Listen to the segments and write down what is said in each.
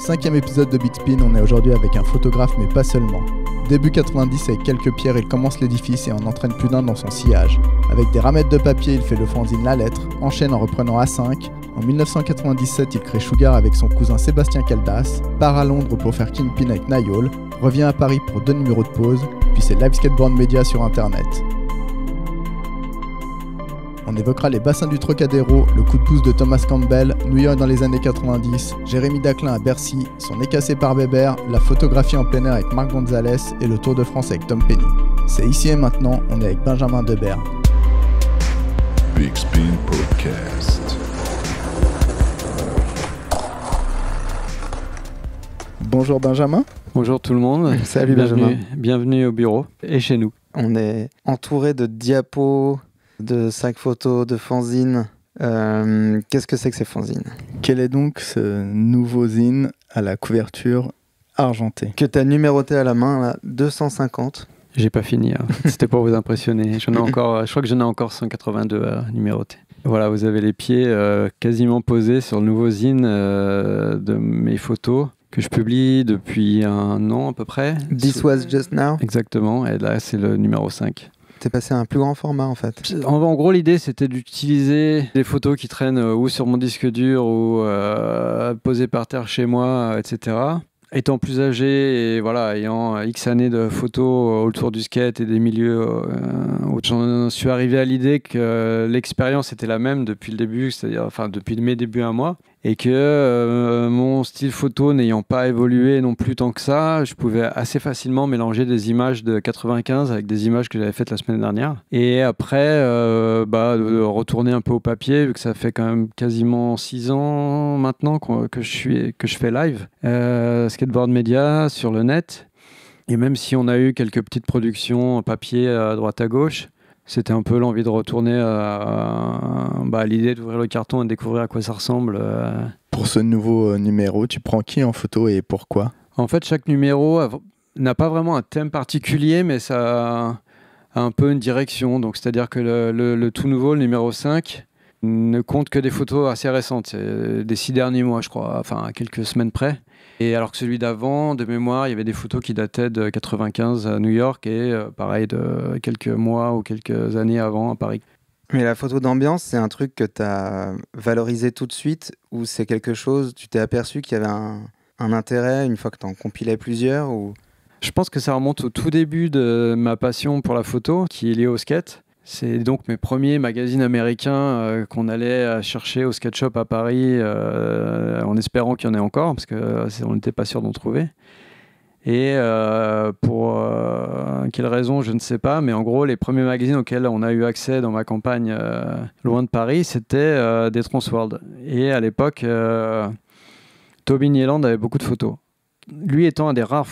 Cinquième épisode de Big Spin, on est aujourd'hui avec un photographe mais pas seulement. Début 90 avec quelques pierres, il commence l'édifice et en entraîne plus d'un dans son sillage. Avec des ramettes de papier, il fait le franzine, La Lettre, enchaîne en reprenant A5. En 1997, il crée Sugar avec son cousin Sébastien Caldas, part à Londres pour faire Kingpin avec Nayol, revient à Paris pour deux numéros de pause, puis c'est live skateboard media sur internet on évoquera les bassins du Trocadéro, le coup de pouce de Thomas Campbell, New York dans les années 90, Jérémy Daclin à Bercy, son nez cassé par Weber la photographie en plein air avec Marc Gonzalez et le Tour de France avec Tom Penny. C'est ici et maintenant, on est avec Benjamin Debert. Podcast. Bonjour Benjamin. Bonjour tout le monde. Salut Benjamin. Bienvenue au bureau et chez nous. On est entouré de diapos de cinq photos, de fanzine, euh, Qu'est-ce que c'est que ces fanzines Quel est donc ce nouveau zine à la couverture argentée Que tu as numéroté à la main, là, 250. J'ai pas fini, hein. c'était pour vous impressionner. J'en ai encore, je crois que j'en ai encore 182 à numéroter. Voilà, vous avez les pieds euh, quasiment posés sur le nouveau zine euh, de mes photos que je publie depuis un an à peu près. This was just now. Exactement, et là c'est le numéro 5. T'es passé à un plus grand format en fait. En, gros, l'idée c'était d'utiliser des photos qui traînent euh, ou sur mon disque dur ou euh, posées par terre chez moi, euh, etc. Étant plus âgé et voilà, ayant X années de photos autour du skate et des milieux, où j'en suis arrivé à l'idée que l'expérience était la même depuis le début, c'est-à-dire enfin depuis mes débuts à moi et que euh, mon style photo n'ayant pas évolué non plus tant que ça, je pouvais assez facilement mélanger des images de 95 avec des images que j'avais faites la semaine dernière. Et après, euh, bah, retourner un peu au papier, vu que ça fait quand même quasiment 6 ans maintenant que, que je, fais live, euh, skateboard Media sur le net. Et même si on a eu quelques petites productions papier à droite à gauche, c'était un peu l'envie de retourner à, bah, l'idée d'ouvrir le carton et de découvrir à quoi ça ressemble. Euh. Pour ce nouveau euh, numéro, tu prends qui en photo et pourquoi En fait, chaque numéro n'a pas vraiment un thème particulier, mais ça a un peu une direction. Donc, c'est-à-dire que le, tout nouveau, le numéro 5, ne compte que des photos assez récentes, euh, des six derniers mois, je crois, enfin, à quelques semaines près. Et alors que celui d'avant, de mémoire, il y avait des photos qui dataient de 95 à New York et euh, pareil de quelques mois ou quelques années avant à Paris. Mais la photo d'ambiance, c'est un truc que tu as valorisé tout de suite ou c'est quelque chose, tu t'es aperçu qu'il y avait un, intérêt une fois que tu en compilais plusieurs ou... Je pense que ça remonte au tout début de ma passion pour la photo qui est liée au skate. C'est donc mes premiers magazines américains euh, qu'on allait euh, chercher au SketchUp à Paris euh, en espérant qu'il y en ait encore, parce qu'on n'était pas sûr d'en trouver. Et pour quelle raison, je ne sais pas, mais en gros, les premiers magazines auxquels on a eu accès dans ma campagne loin de Paris, c'était des Transworld. Et à l'époque, Toby Nieland avait beaucoup de photos. Lui étant un des rares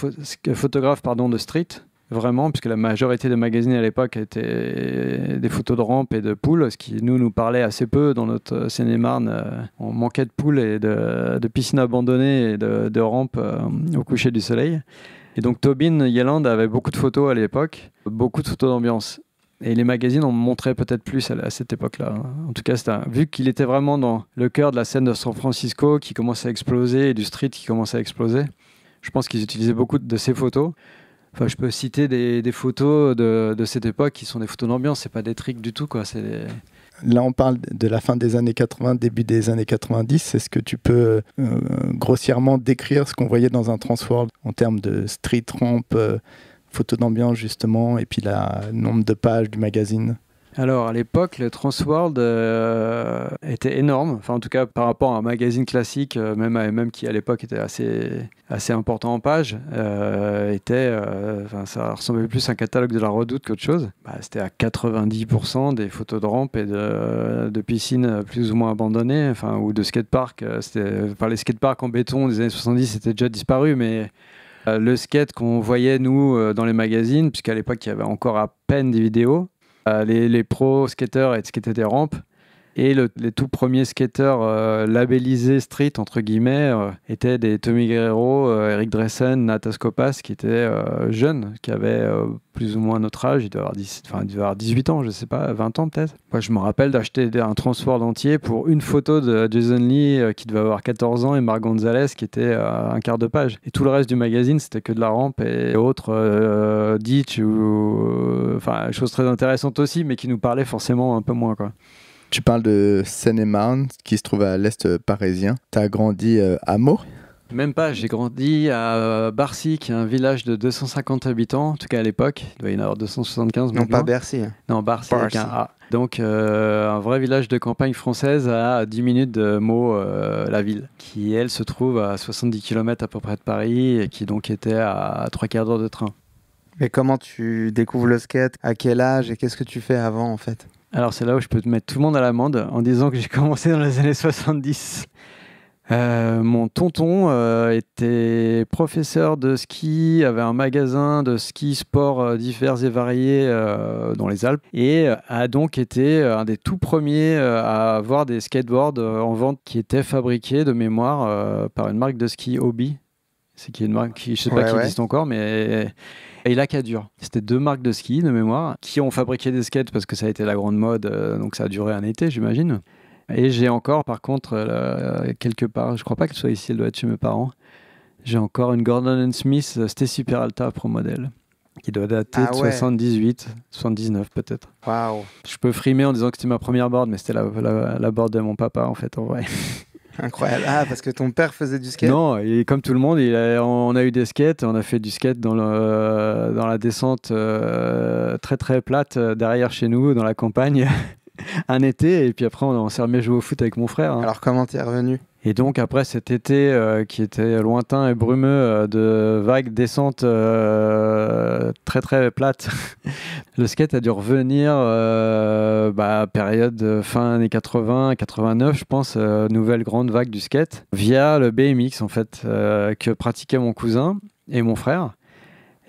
photographes pardon, de street, vraiment, puisque la majorité des magazines à l'époque étaient des photos de rampes et de poules, ce qui nous nous parlait assez peu dans notre Seine-et-Marne. Euh, on manquait de poules et de, piscines abandonnées et de, de rampes euh, au coucher du soleil. Et donc Tobin Yeland avait beaucoup de photos à l'époque, beaucoup de photos d'ambiance. Et les magazines ont montré peut-être plus à, cette époque-là. Hein. En tout cas, vu qu'il était vraiment dans le cœur de la scène de San Francisco qui commençait à exploser et du street qui commençait à exploser, je pense qu'ils utilisaient beaucoup de ces photos je peux citer des, photos de, cette époque qui sont des photos d'ambiance, c'est pas des tricks du tout, quoi. Là, on parle de la fin des années 80, début des années 90. Est-ce que tu peux euh, grossièrement décrire ce qu'on voyait dans un Transworld en termes de street ramp, euh, photos d'ambiance justement, et puis le nombre de pages du magazine alors, à l'époque, le Transworld euh, était énorme. Enfin, en tout cas, par rapport à un magazine classique, euh, même, même qui à l'époque était assez, important en page, euh, était, ça ressemblait plus à un catalogue de la redoute qu'autre chose. Bah, C'était à 90% des photos de rampes et de, piscines plus ou moins abandonnées, ou de skateparks. Par les skateparks en béton des années 70, c'était déjà disparu, mais le skate qu'on voyait, nous, dans les magazines, puisqu'à l'époque, il y avait encore à peine des vidéos, euh, les, les pros skateurs et skater des rampes et les tout premiers skateurs euh, labellisés street, entre guillemets, euh, étaient des Tommy Guerrero, euh, Eric Dressen, Natas Kopas, qui étaient jeunes, qui avaient plus ou moins notre âge. Ils devaient avoir, 18 ans, je sais pas, 20 ans peut-être. je me rappelle d'acheter un transport d'entier pour une photo de Jason Lee, qui devait avoir 14 ans, et Marc Gonzalez, qui était un quart de page. Et tout le reste du magazine, c'était que de la rampe et autres ditch ou. Enfin, choses très intéressantes aussi, mais qui nous parlaient forcément un peu moins, quoi. Tu parles de Seine-et-Marne, qui se trouve à l'est parisien. Tu as grandi euh, à Meaux même pas, j'ai grandi à Barcy, qui est un village de 250 habitants, en tout cas à l'époque. Il doit y en avoir 275 maintenant. Non, pas Bercy. Hein. Non, Barcy, Donc, euh, un vrai village de campagne française à 10 minutes de Meaux, euh, la ville, qui elle se trouve à 70 km à peu près de Paris et qui donc était à trois quarts d'heure de train. Mais comment tu découvres le skate À quel âge Et qu'est-ce que tu fais avant en fait alors c'est là où je peux te mettre tout le monde à l'amende en disant que j'ai commencé dans les années 70. Euh, mon tonton euh, était professeur de ski, avait un magasin de ski sport euh, divers et variés dans les Alpes et a donc été un des tout premiers à avoir des skateboards en vente qui étaient fabriqués de mémoire par une marque de ski Hobby c'est qui une marque qui, je sais pas qui existe encore, mais et qu'à dur C'était deux marques de ski de mémoire qui ont fabriqué des skates parce que ça a été la grande mode, euh, donc ça a duré un été, j'imagine. Et j'ai encore, par contre, euh, quelque part, je crois pas que ce soit ici, elle doit être chez mes parents. J'ai encore une Gordon Smith euh, Stacy Peralta Pro Model qui doit dater ah de 78, 79 peut-être. Waouh! Je peux frimer en disant que c'était ma première board, mais c'était la, la, la board de mon papa en fait, en vrai. Incroyable. Ah, parce que ton père faisait du skate Non, et comme tout le monde, il on a eu des skates, on a fait du skate dans, la descente euh, très très plate euh, derrière chez nous, dans la campagne, un été, et puis après on, s'est remis à jouer au foot avec mon frère. Hein. Alors comment t'es revenu et donc après cet été euh, qui était lointain et brumeux euh, de vagues descentes euh, très très plates, le skate a dû revenir bah, période fin années 80, 89 je pense, nouvelle grande vague du skate via le BMX en fait que pratiquaient mon cousin et mon frère.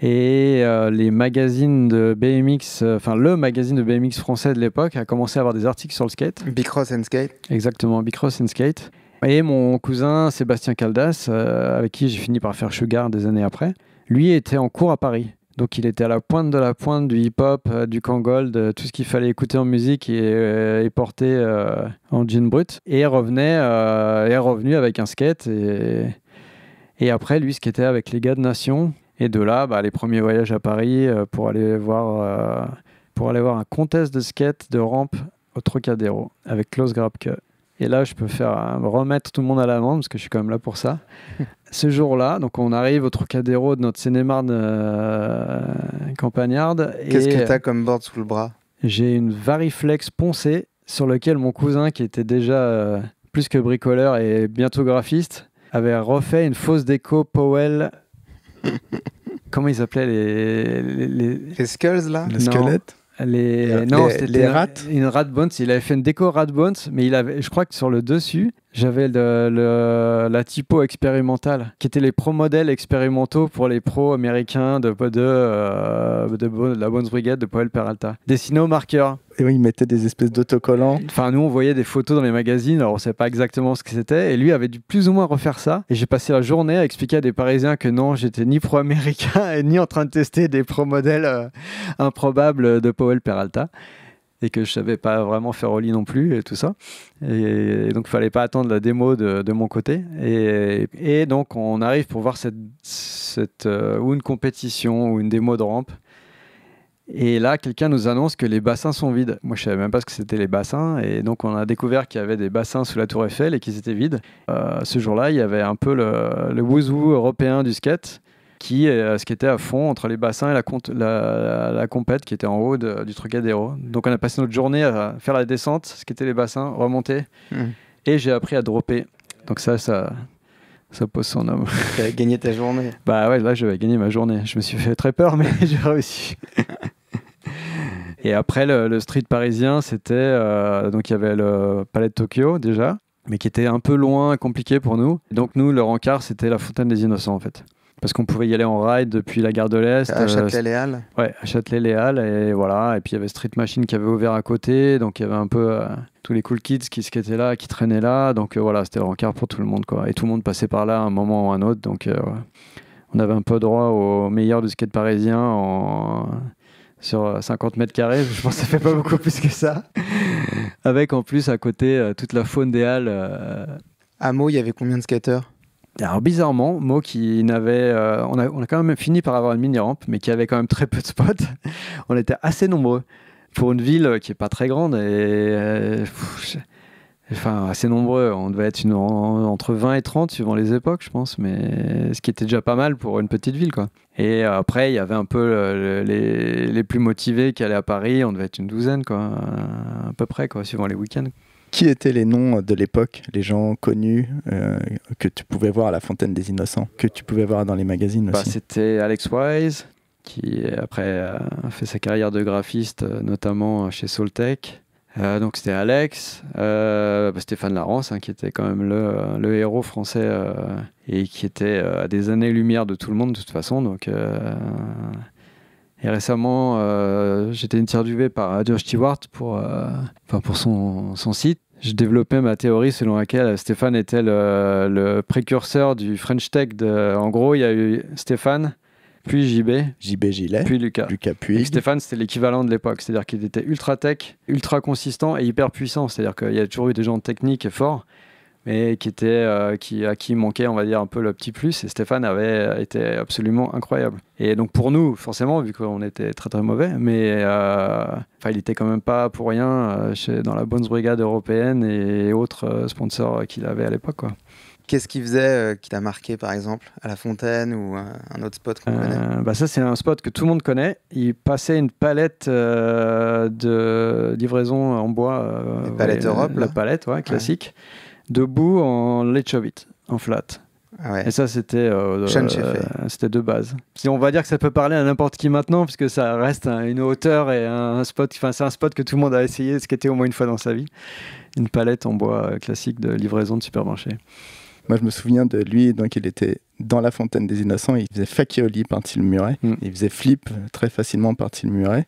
Et les magazines de BMX, enfin le magazine de BMX français de l'époque a commencé à avoir des articles sur le skate. Bicross and Skate. Exactement, Bicross and Skate. Et mon cousin Sébastien Caldas, euh, avec qui j'ai fini par faire Sugar des années après, lui était en cours à Paris. Donc il était à la pointe de la pointe du hip-hop, euh, du Kangol, de tout ce qu'il fallait écouter en musique et, euh, porter en jean brut. Et revenait, est revenu avec un skate. Et, après, lui, était avec les gars de Nation. Et de là, bah, les premiers voyages à Paris pour aller voir pour aller voir un contest de skate de rampe au Trocadéro avec Klaus Grabke. Et là, je peux faire euh, remettre tout le monde à l'amende parce que je suis quand même là pour ça. Ce jour-là, donc on arrive au Trocadéro de notre cinémane euh, et campagnarde. Qu'est-ce que as comme bord sous le bras J'ai une Variflex poncée sur laquelle mon cousin, qui était déjà euh, plus que bricoleur et bientôt graphiste, avait refait une fausse déco Powell. Comment ils appelaient les, les, les... les skulls là Les squelettes les, non, c'était rats. Une, Il avait fait une déco rat bones, mais il avait, je crois que sur le dessus, j'avais la typo expérimentale, qui étaient les pro-modèles expérimentaux pour les pros américains de, de, euh, la Bones Brigade de Powell Peralta. Dessinés au marqueur. Et oui, il mettait des espèces d'autocollants. Enfin, nous, on voyait des photos dans les magazines, alors on ne savait pas exactement ce que c'était. Et lui avait dû plus ou moins refaire ça. Et j'ai passé la journée à expliquer à des Parisiens que non, j'étais ni pro-américain et ni en train de tester des pro-modèles euh, improbables de Powell Peralta et que je savais pas vraiment faire lit non plus et tout ça. Et, donc, il fallait pas attendre la démo de, mon côté. Et, donc, on arrive pour voir cette, euh, ou une compétition ou une démo de rampe. Et là, quelqu'un nous annonce que les bassins sont vides. Moi, je savais même pas ce que c'était les bassins. Et donc, on a découvert qu'il y avait des bassins sous la Tour Eiffel et qu'ils étaient vides. Euh, ce jour-là, il y avait un peu le, le wouzou européen du skate qui, euh, ce qui était à fond entre les bassins et la, la, compète qui était en haut du Trocadéro. Donc on a passé notre journée à faire la descente, ce qui était les bassins, remonter. Hmm. Et j'ai appris à dropper. Donc ça, ça, ça pose son homme. Tu as gagné ta journée. bah ouais, là, j'avais gagné ma journée. Je me suis fait très peur, mais j'ai réussi. Et après, le, street parisien, c'était. Euh, donc, il y avait le Palais de Tokyo déjà, mais qui était un peu loin, compliqué pour nous. Donc, nous, le rencard, c'était la Fontaine des Innocents, en fait parce qu'on pouvait y aller en ride depuis la gare de l'Est. À euh, Châtelet-Les Halles Ouais, à Châtelet-Les Halles. Et voilà. Et puis il y avait Street Machine qui avait ouvert à côté. Donc il y avait un peu euh, tous les cool kids qui, qui là, qui traînaient là. Donc euh, voilà, c'était le rencard pour tout le monde. Quoi. Et tout le monde passait par là à un moment ou à un autre. Donc on avait un peu droit au meilleur du skate parisien en... sur 50 mètres carrés. Je pense que ça fait pas beaucoup plus que ça. Avec en plus à côté toute la faune des Halles. À Meaux, il y avait combien de skateurs alors bizarrement, Mo qui n'avait, euh, on, a, quand même fini par avoir une mini rampe, mais qui avait quand même très peu de spots. on était assez nombreux pour une ville euh, qui est pas très grande et euh, enfin assez nombreux. On devait être une, entre 20 et 30 suivant les époques, je pense, mais ce qui était déjà pas mal pour une petite ville, quoi. Et après, il y avait un peu les, plus motivés qui allaient à Paris. On devait être une douzaine, quoi, à peu près, quoi, suivant les week-ends qui étaient les noms de l'époque, les gens connus euh, que tu pouvais voir à la Fontaine des Innocents, que tu pouvais voir dans les magazines bah, C'était Alex Wise, qui euh, après a fait sa carrière de graphiste, euh, notamment chez Soltech. donc c'était Alex, bah, Stéphane Larance hein, qui était quand même le, le héros français et qui était à des années-lumière de tout le monde de toute façon. Donc et récemment, euh, j'étais interviewé par Josh Stewart pour, euh, enfin pour son, son, site. Je développais ma théorie selon laquelle Stéphane était le, précurseur du French Tech. en gros, il y a eu Stéphane, puis JB, JB Gillet, puis Lucas. puis Stéphane, c'était l'équivalent de l'époque, c'est-à-dire qu'il était ultra tech, ultra consistant et hyper puissant. C'est-à-dire qu'il y a toujours eu des gens techniques et forts, mais qui était, euh, qui, à qui manquait, on va dire, un peu le petit plus. Et Stéphane avait euh, été absolument incroyable. Et donc pour nous, forcément, vu qu'on était très très mauvais, mais euh, il était quand même pas pour rien dans la bonne brigade européenne et autres sponsors qu'il avait à l'époque. Qu'est-ce qu'il faisait qui t'a marqué par exemple à La Fontaine ou un autre spot qu'on connaît bah Ça, c'est un spot que tout le monde connaît. Il passait une palette de livraison en bois. Palette Europe La palette, ouais, classique debout en Lechovit, en flat. Ah et ça, c'était euh, euh, c'était de base. Si on va dire que ça peut parler à n'importe qui maintenant, puisque ça reste une hauteur et un spot. Enfin, c'est un spot que tout le monde a essayé, ce qui était au moins une fois dans sa vie. Une palette en bois euh, classique de livraison de supermarché. Moi, je me souviens de lui, donc il était dans la Fontaine des Innocents. Il faisait lit par le Muret. Mm. Il faisait Flip très facilement par le Muret.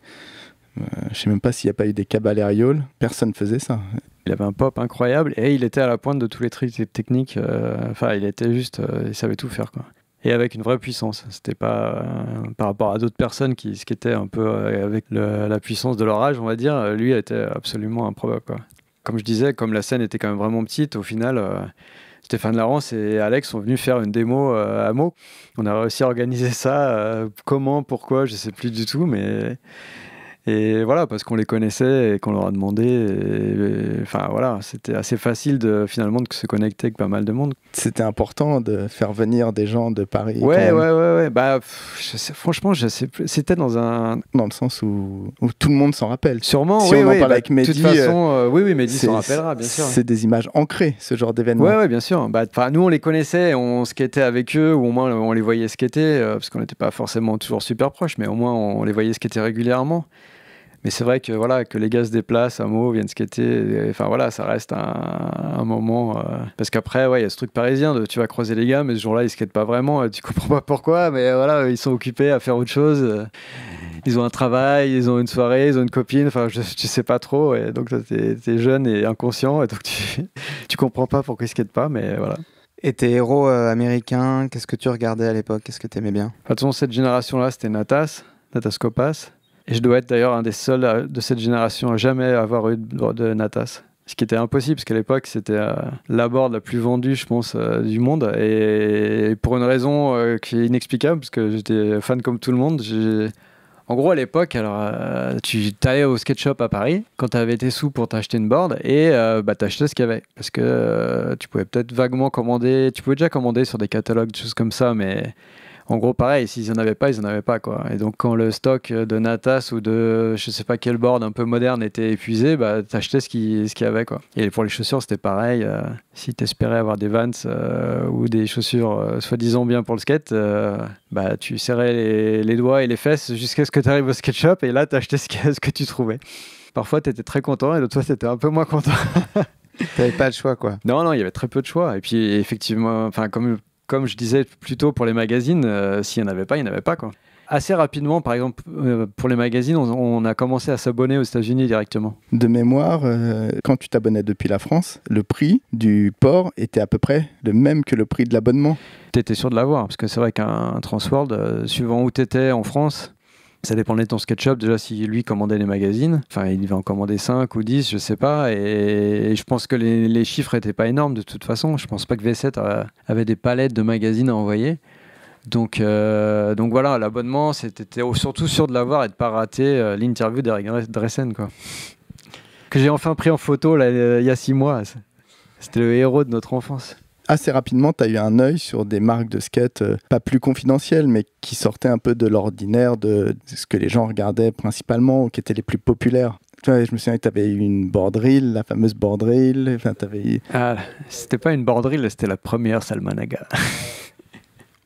Je ne sais même pas s'il n'y a pas eu des cabalérioles, Personne ne faisait ça. Il avait un pop incroyable et il était à la pointe de tous les trucs techniques. Euh, enfin, il était juste, euh, il savait tout faire quoi et avec une vraie puissance. C'était pas euh, par rapport à d'autres personnes qui, qui était un peu avec la puissance de leur âge, on va dire, lui était absolument improbable. Quoi. Comme je disais, comme la scène était quand même vraiment petite, au final, Stéphane Larence et Alex sont venus faire une démo à Mo. On a réussi à organiser ça. comment, pourquoi, je sais plus du tout, mais et voilà, parce qu'on les connaissait et qu'on leur a demandé. enfin voilà, c'était assez facile de, finalement de se connecter avec pas mal de monde. C'était important de faire venir des gens de Paris. Ouais, ouais, ouais, ouais, Bah, franchement, je sais C'était dans un. Dans le sens où, tout le monde s'en rappelle. Sûrement, si on en parle bah, avec Mehdi. Euh, euh, oui, oui, Mehdi s'en rappellera, bien sûr. C'est des images ancrées, ce genre d'événement. Ouais, ouais, bien sûr. Bah, nous, on les connaissait, on skatait avec eux, ou au moins on les voyait skater, euh, parce qu'on n'était pas forcément toujours super proches, mais au moins on les voyait skater régulièrement. Mais c'est vrai que voilà que les gars se déplacent à Meaux, viennent skater. Enfin voilà, ça reste un, moment. Euh, parce qu'après, ouais, il y a ce truc parisien de tu vas croiser les gars, mais ce jour-là, ils skatent pas vraiment. Euh, tu comprends pas pourquoi, mais euh, voilà, ils sont occupés à faire autre chose. Ils ont un travail, ils ont une soirée, ils ont une copine. Enfin, je, tu sais pas trop. Et donc, t'es es jeune et inconscient, et donc tu, tu comprends pas pourquoi ils skatent pas, mais voilà. Et tes héros américains, qu'est-ce que tu regardais à l'époque Qu'est-ce que tu aimais bien bah, De toute façon, cette génération-là, c'était Natas, Natas Copas. Et je dois être d'ailleurs un des seuls de cette génération à jamais avoir eu de, de Natas. Ce qui était impossible, parce qu'à l'époque, c'était euh, la board la plus vendue, je pense, euh, du monde. Et, pour une raison euh, qui est inexplicable, parce que j'étais fan comme tout le monde, j'ai. En gros, à l'époque, alors tu allais au skate shop à Paris quand tu avais tes sous pour t'acheter une board et bah, t'achetais ce qu'il y avait. Parce que tu pouvais peut-être vaguement commander, tu pouvais déjà commander sur des catalogues, des choses comme ça, mais en gros, pareil, s'ils n'en avaient pas, ils n'en avaient pas. Quoi. Et donc, quand le stock de Natas ou de je ne sais pas quel board un peu moderne était épuisé, bah, achetais ce qu'il ce qu y avait. Quoi. Et pour les chaussures, c'était pareil. Euh, si si espérais avoir des Vans euh, ou des chaussures euh, soi-disant bien pour le skate, bah, tu serrais les, doigts et les fesses jusqu'à ce que tu arrives au skate shop et là, t'achetais ce, que, ce que tu trouvais. Parfois, tu étais très content et d'autres fois, t'étais un peu moins content. T'avais pas le choix, quoi. Non, non, il y avait très peu de choix. Et puis, effectivement, enfin, comme comme je disais plus tôt pour les magazines, euh, s'il n'y en avait pas, il n'y en avait pas. Quoi. Assez rapidement, par exemple, euh, pour les magazines, on, a commencé à s'abonner aux États-Unis directement. De mémoire, euh, quand tu t'abonnais depuis la France, le prix du port était à peu près le même que le prix de l'abonnement. Tu étais sûr de l'avoir, parce que c'est vrai qu'un Transworld, suivant où tu étais en France, ça dépendait de ton SketchUp. Déjà, si lui commandait les magazines, enfin, il va en commander 5 ou 10, je sais pas. Et, je pense que les, chiffres n'étaient pas énormes de toute façon. Je pense pas que V7 euh, avait des palettes de magazines à envoyer. Donc, euh, donc voilà, l'abonnement, c'était surtout sûr de l'avoir et de pas rater euh, l'interview d'Eric Dressen, quoi. Que j'ai enfin pris en photo là, il y a 6 mois. C'était le héros de notre enfance assez rapidement, tu as eu un œil sur des marques de skate euh, pas plus confidentielles, mais qui sortaient un peu de l'ordinaire, de ce que les gens regardaient principalement, ou qui étaient les plus populaires. je me souviens que tu avais eu une boardrille, la fameuse boardrille. Enfin, avais... Ah, c'était pas une boardrille, c'était la première Salmanaga.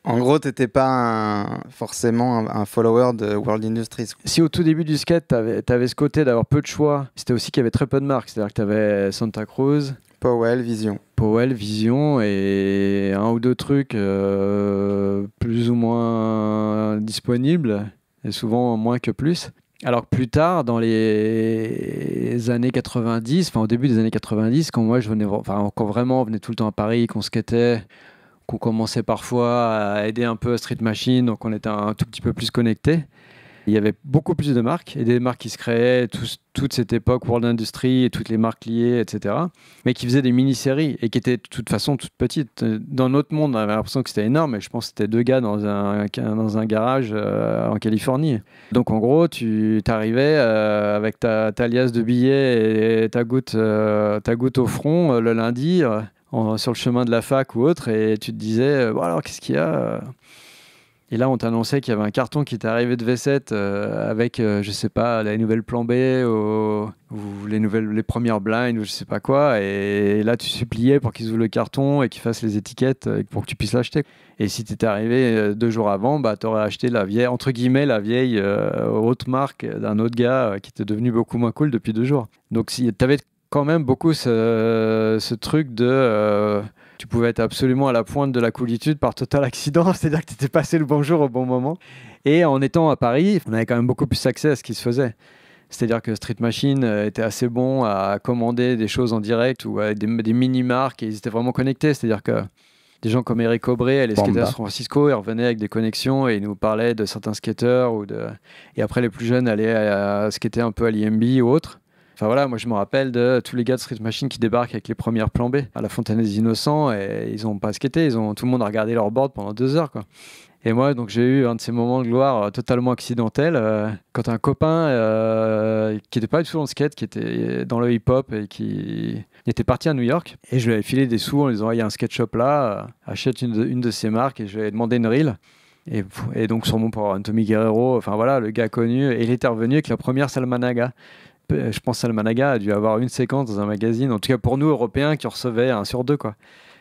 En gros, tu n'étais pas forcément un, follower de World Industries. Si au tout début du skate, tu avais, avais, ce côté d'avoir peu de choix, c'était aussi qu'il y avait très peu de marques. C'est-à-dire que tu avais Santa Cruz, Powell Vision. Powell Vision et un ou deux trucs euh, plus ou moins disponibles, et souvent moins que plus. Alors plus tard, dans les années 90, enfin au début des années 90, quand moi je venais, quand vraiment on venait tout le temps à Paris, qu'on skatait, qu'on commençait parfois à aider un peu à Street Machine, donc on était un tout petit peu plus connecté il y avait beaucoup plus de marques et des marques qui se créaient, toute cette époque World Industry et toutes les marques liées, etc. Mais qui faisaient des mini-séries et qui étaient de toute façon toutes petites. Dans notre monde, on avait l'impression que c'était énorme, et je pense que c'était deux gars dans un, dans un garage euh, en Californie. Donc en gros, tu arrivais euh, avec ta, ta, liasse de billets et ta goutte, euh, ta goutte au front le lundi. sur le chemin de la fac ou autre, et tu te disais, bon alors qu'est-ce qu'il y a et là, on t'annonçait qu'il y avait un carton qui était arrivé de V7 euh, avec, je euh, je sais pas, les nouvelles plan B ou, les, nouvelles, les premières blinds ou je sais pas quoi. Et, là, tu suppliais pour qu'ils ouvrent le carton et qu'ils fassent les étiquettes euh, pour que tu puisses l'acheter. Et si tu étais arrivé deux jours avant, bah, tu aurais acheté la vieille, entre guillemets, la vieille haute marque d'un autre gars qui était devenu beaucoup moins cool depuis deux jours. Donc, si, tu avais quand même beaucoup ce truc de tu pouvais être absolument à la pointe de la coolitude par total accident, c'est-à-dire que tu étais passé le bonjour au bon moment. Et en étant à Paris, on avait quand même beaucoup plus accès à ce qui se faisait. C'est-à-dire que Street Machine euh, était assez bon à commander des choses en direct ou à des, mini-marques et ils étaient vraiment connectés. C'est-à-dire que des gens comme Eric Aubry allaient skater à San Francisco et revenaient avec des connexions et ils nous parlaient de certains skateurs. Ou de... Et après, les plus jeunes allaient skater un peu à l'IMB ou autre. Enfin voilà, moi je me rappelle de tous les gars de Street Machine qui débarquent avec les premières plan B à la Fontaine des Innocents et ils ont pas skaté, ils ont tout le monde a regardé leur board pendant deux heures quoi. Et moi, donc j'ai eu un de ces moments de gloire euh, totalement accidentel euh, quand un copain euh, qui n'était pas du tout dans le skate, qui était dans le hip-hop et qui était parti à New York, et je lui avais filé des sous en lui disant «Ah, il y a un skate shop là, achète une de, ces marques et je lui avais demandé une reel. Et, donc sur mon pour Anthony Guerrero, enfin voilà, le gars connu, il était revenu avec la première Salmanaga je pense à le managa a dû avoir une séquence dans un magazine, en tout cas pour nous Européens, qui recevaient un sur deux. Quoi.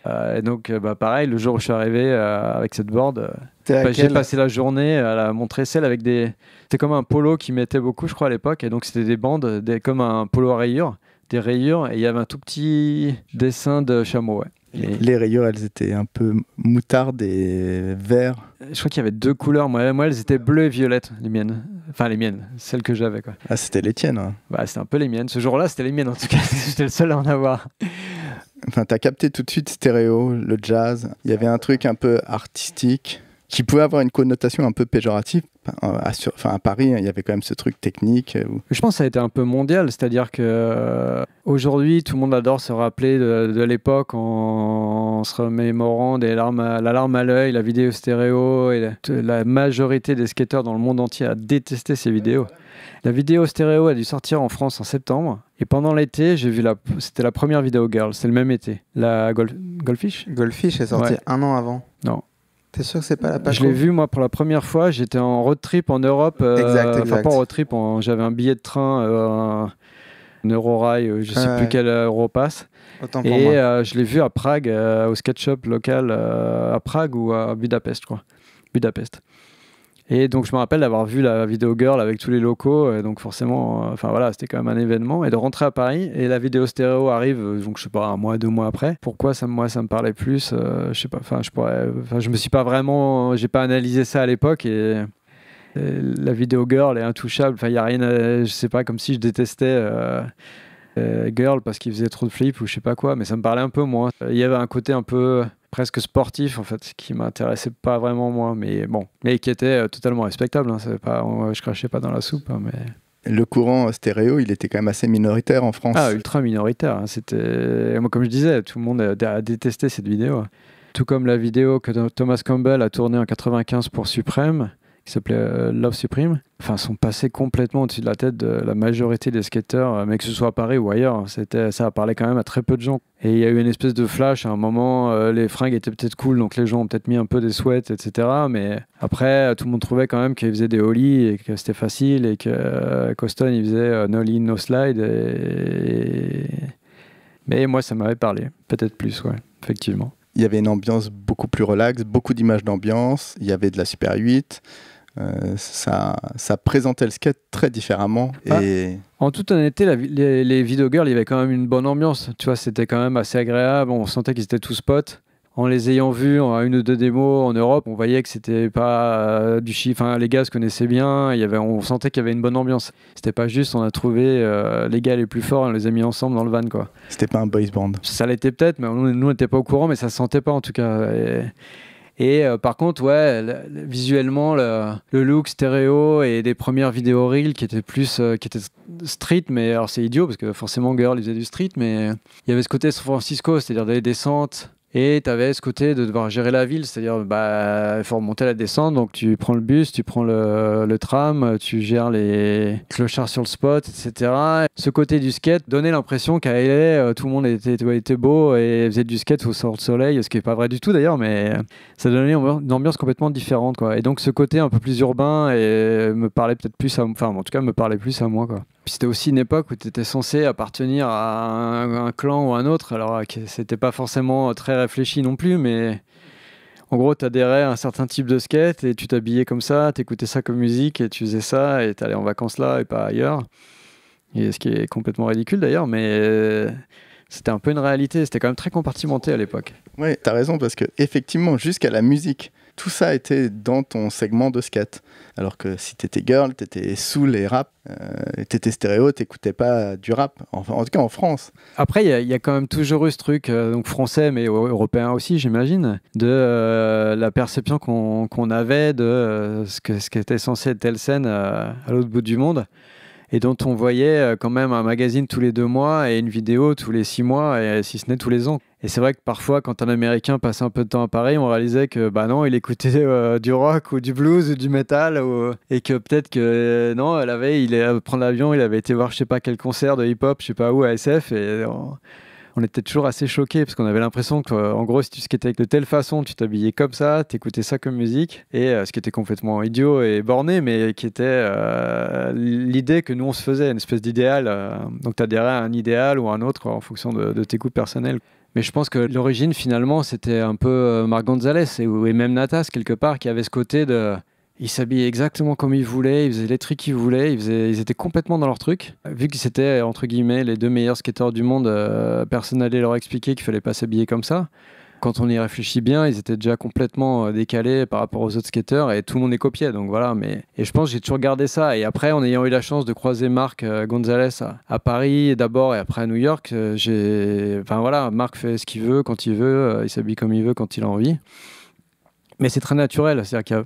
Euh, et donc, euh, bah, pareil, le jour où je suis arrivé euh, avec cette board, bah, j'ai passé la journée à la montrer celle avec des. C'était comme un polo qui mettait beaucoup, je crois, à l'époque. Et donc, c'était des bandes, des... comme un polo à rayures, des rayures. Et il y avait un tout petit dessin de chameau. Les rayures, elles étaient un peu moutardes et verts je crois qu'il y avait deux couleurs. Moi, moi, elles étaient bleues et violettes, les miennes. Enfin, les miennes, celles que j'avais. Quoi. Ah, c'était les tiennes. Ouais. Hein. Bah, c'était un peu les miennes. Ce jour-là, c'était les miennes, en tout cas. J'étais le seul à en avoir. Enfin, t'as capté tout de suite stéréo, le jazz. Il y avait un truc un peu artistique qui pouvait avoir une connotation un peu péjorative. Ben, euh, enfin, à Paris, hein, il y avait quand même ce truc technique. Euh, Je pense que ça a été un peu mondial, c'est-à-dire que euh, aujourd'hui, tout le monde adore se rappeler de, l'époque en, se remémorant des larmes, à, à l'œil, la vidéo stéréo. Et la, majorité des skateurs dans le monde entier a détesté ces vidéos. La vidéo stéréo a dû sortir en France en septembre. Et pendant l'été, j'ai vu la. C'était la première vidéo Girl, c'est le même été. La Goldfish Goldfish est sortie un an avant. Non, c'est pas la Je l'ai vu moi pour la première fois. J'étais en road trip en Europe. Euh, pas en road trip. J'avais un billet de train, euh, un, Eurorail, je sais plus quel euh, Europass. Autant et euh, je l'ai vu à Prague, au SketchUp local à Prague ou à Budapest, quoi. Budapest. Et donc, je me rappelle d'avoir vu la vidéo Girl avec tous les locaux. Et donc, forcément, euh, enfin voilà, c'était quand même un événement. Et de rentrer à Paris, et la vidéo stéréo arrive, euh, donc je sais pas, un mois, deux mois après. Pourquoi ça, moi, ça me parlait plus Je euh, Je sais pas, enfin, je pourrais. Enfin, je me suis pas vraiment. J'ai pas analysé ça à l'époque. Et, la vidéo Girl est intouchable. Enfin, il y a rien. je sais pas, comme si je détestais. Girl parce qu'il faisait trop de flips ou je sais pas quoi, mais ça me parlait un peu moi. Il y avait un côté un peu presque sportif en fait, qui m'intéressait pas vraiment moi, mais bon, mais qui était euh, totalement respectable. Hein, pas, je crachais pas dans la soupe, hein, mais le courant stéréo, il était quand même assez minoritaire en France. Ah, ultra minoritaire. Hein, c'était, moi, comme je disais, tout le monde a détesté cette vidéo. Hein. Tout comme la vidéo que Thomas Campbell a tournée en 95 pour Suprême, qui s'appelait euh, Love Supreme, enfin, sont passés complètement au-dessus de la tête de la majorité des skateurs, euh, mais que ce soit à Paris ou ailleurs. Hein, c'était, ça parlé quand même à très peu de gens. Et il y a eu une espèce de flash. À un moment, euh, les fringues étaient peut-être cool, donc les gens ont peut-être mis un peu des sweats, etc. Mais après, tout le monde trouvait quand même qu'ils faisaient des ollies et que c'était facile et que euh, il faisait no lean, no slide. Mais moi, ça m'avait parlé. Peut-être plus, ouais, effectivement. Il y avait une ambiance beaucoup plus relaxe, beaucoup d'images d'ambiance. Il y avait de la Super 8. Euh, ça, ça présentait le skate très différemment. Ah. Et... En toute honnêteté, les, les Girls, il y avait quand même une bonne ambiance. Tu vois, c'était quand même assez agréable. On sentait qu'ils étaient tous potes en les ayant vus à une ou deux démos en Europe, on voyait que c'était pas euh, du chiffre. les gars se connaissaient bien. Il y avait, on sentait qu'il y avait une bonne ambiance. C'était pas juste, on a trouvé euh, les gars les plus forts, on les a mis ensemble dans le van, quoi. C'était pas un boys band. Ça l'était peut-être, mais nous, on n'était pas au courant, mais ça sentait pas en tout cas. Et euh, par contre, ouais, visuellement, le, look stéréo et des premières vidéos reels qui étaient plus euh, qui étaient street, mais alors c'est idiot parce que forcément Girl il faisait du street, mais euh, il y avait ce côté San Francisco, c'est-à-dire des descentes et tu avais ce côté de devoir gérer la ville, c'est-à-dire bah, faut remonter la descente, donc tu prends le bus, tu prends le, tram, tu gères les clochards sur le spot, etc. Ce côté du skate donnait l'impression qu'à LA, euh, tout le monde était, beau et faisait du skate au sort soleil, ce qui n'est pas vrai du tout d'ailleurs, mais ça donnait une ambiance complètement différente. Quoi. Et donc ce côté un peu plus urbain et me parlait peut-être plus à, enfin en tout cas me parlait plus à moi. Quoi. Puis c'était aussi une époque où tu étais censé appartenir à un, clan ou un autre, alors c'était pas forcément très réfléchi non plus, mais en gros, tu adhérais à un certain type de skate et tu t'habillais comme ça, tu ça comme musique et tu faisais ça et tu en vacances là et pas ailleurs. Et ce qui est complètement ridicule d'ailleurs, mais euh, c'était un peu une réalité, c'était quand même très compartimenté à l'époque. Oui, tu as raison, parce que effectivement, jusqu'à la musique, tout ça était dans ton segment de skate. Alors que si t'étais girl, t'étais soul et rap, euh, t'étais stéréo, t'écoutais pas du rap, enfin, en tout cas en France. Après, il y, a quand même toujours eu ce truc, euh, donc français, mais européen aussi, j'imagine, de euh, la perception qu'on avait de ce, que, ce qu'était censé être telle scène à l'autre bout du monde et dont on voyait quand même un magazine tous les deux mois et une vidéo tous les six mois, et si ce n'est tous les ans. Et c'est vrai que parfois, quand un Américain passait un peu de temps à Paris, on réalisait que bah non, il écoutait euh, du rock ou du blues ou du métal, et que peut-être que euh, non, la veille, il est prendre l'avion, il avait été voir je sais pas quel concert de hip-hop, je sais pas où à SF, et on, était toujours assez choqués parce qu'on avait l'impression que euh, en gros, si tu skatais de telle façon, tu t'habillais comme ça, tu écoutais ça comme musique, et ce qui était complètement idiot et borné, mais qui était l'idée que nous on se faisait, une espèce d'idéal. donc t'adhérais à un idéal ou à un autre en fonction de, de tes goûts personnels. Mais je pense que l'origine, finalement, c'était un peu euh, Marc Gonzalez et, même Natas, quelque part, qui avait ce côté de. Ils s'habillaient exactement comme ils voulaient, ils faisaient les trucs qu'ils voulaient, ils, étaient complètement dans leur truc. Vu qu'ils étaient, entre guillemets, les deux meilleurs skateurs du monde, euh, personne n'allait leur expliquer qu'il fallait pas s'habiller comme ça quand on y réfléchit bien, ils étaient déjà complètement euh, décalés par rapport aux autres skateurs et tout le monde est copié. Donc voilà, mais et je pense j'ai toujours gardé ça. Et après, en ayant eu la chance de croiser Marc euh, Gonzalez à, Paris d'abord et après à New York, euh, j'ai, enfin voilà, Marc fait ce qu'il veut quand il veut, il s'habille comme il veut quand il a envie. Mais c'est très naturel, c'est-à-dire qu'il a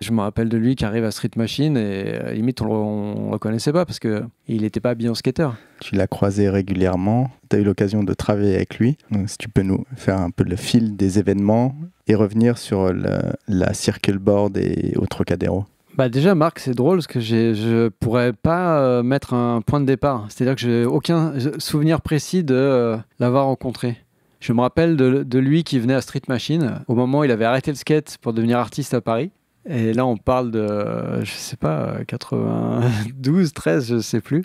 je me rappelle de lui qui arrive à Street Machine et euh, limite on le, le connaissait pas parce que il n'était pas bien skater. Tu l'as croisé régulièrement, tu as eu l'occasion de travailler avec lui. si tu peux nous faire un peu le fil des événements et revenir sur le, la circle board et autres Trocadéro. Bah déjà, Marc, c'est drôle parce que je pourrais pas euh, mettre un point de départ. C'est-à-dire que j'ai aucun souvenir précis de euh, l'avoir rencontré. Je me rappelle de, lui qui venait à Street Machine. Au moment où il avait arrêté le skate pour devenir artiste à Paris, et là, on parle de, je sais pas, 92, euh, 13, je sais plus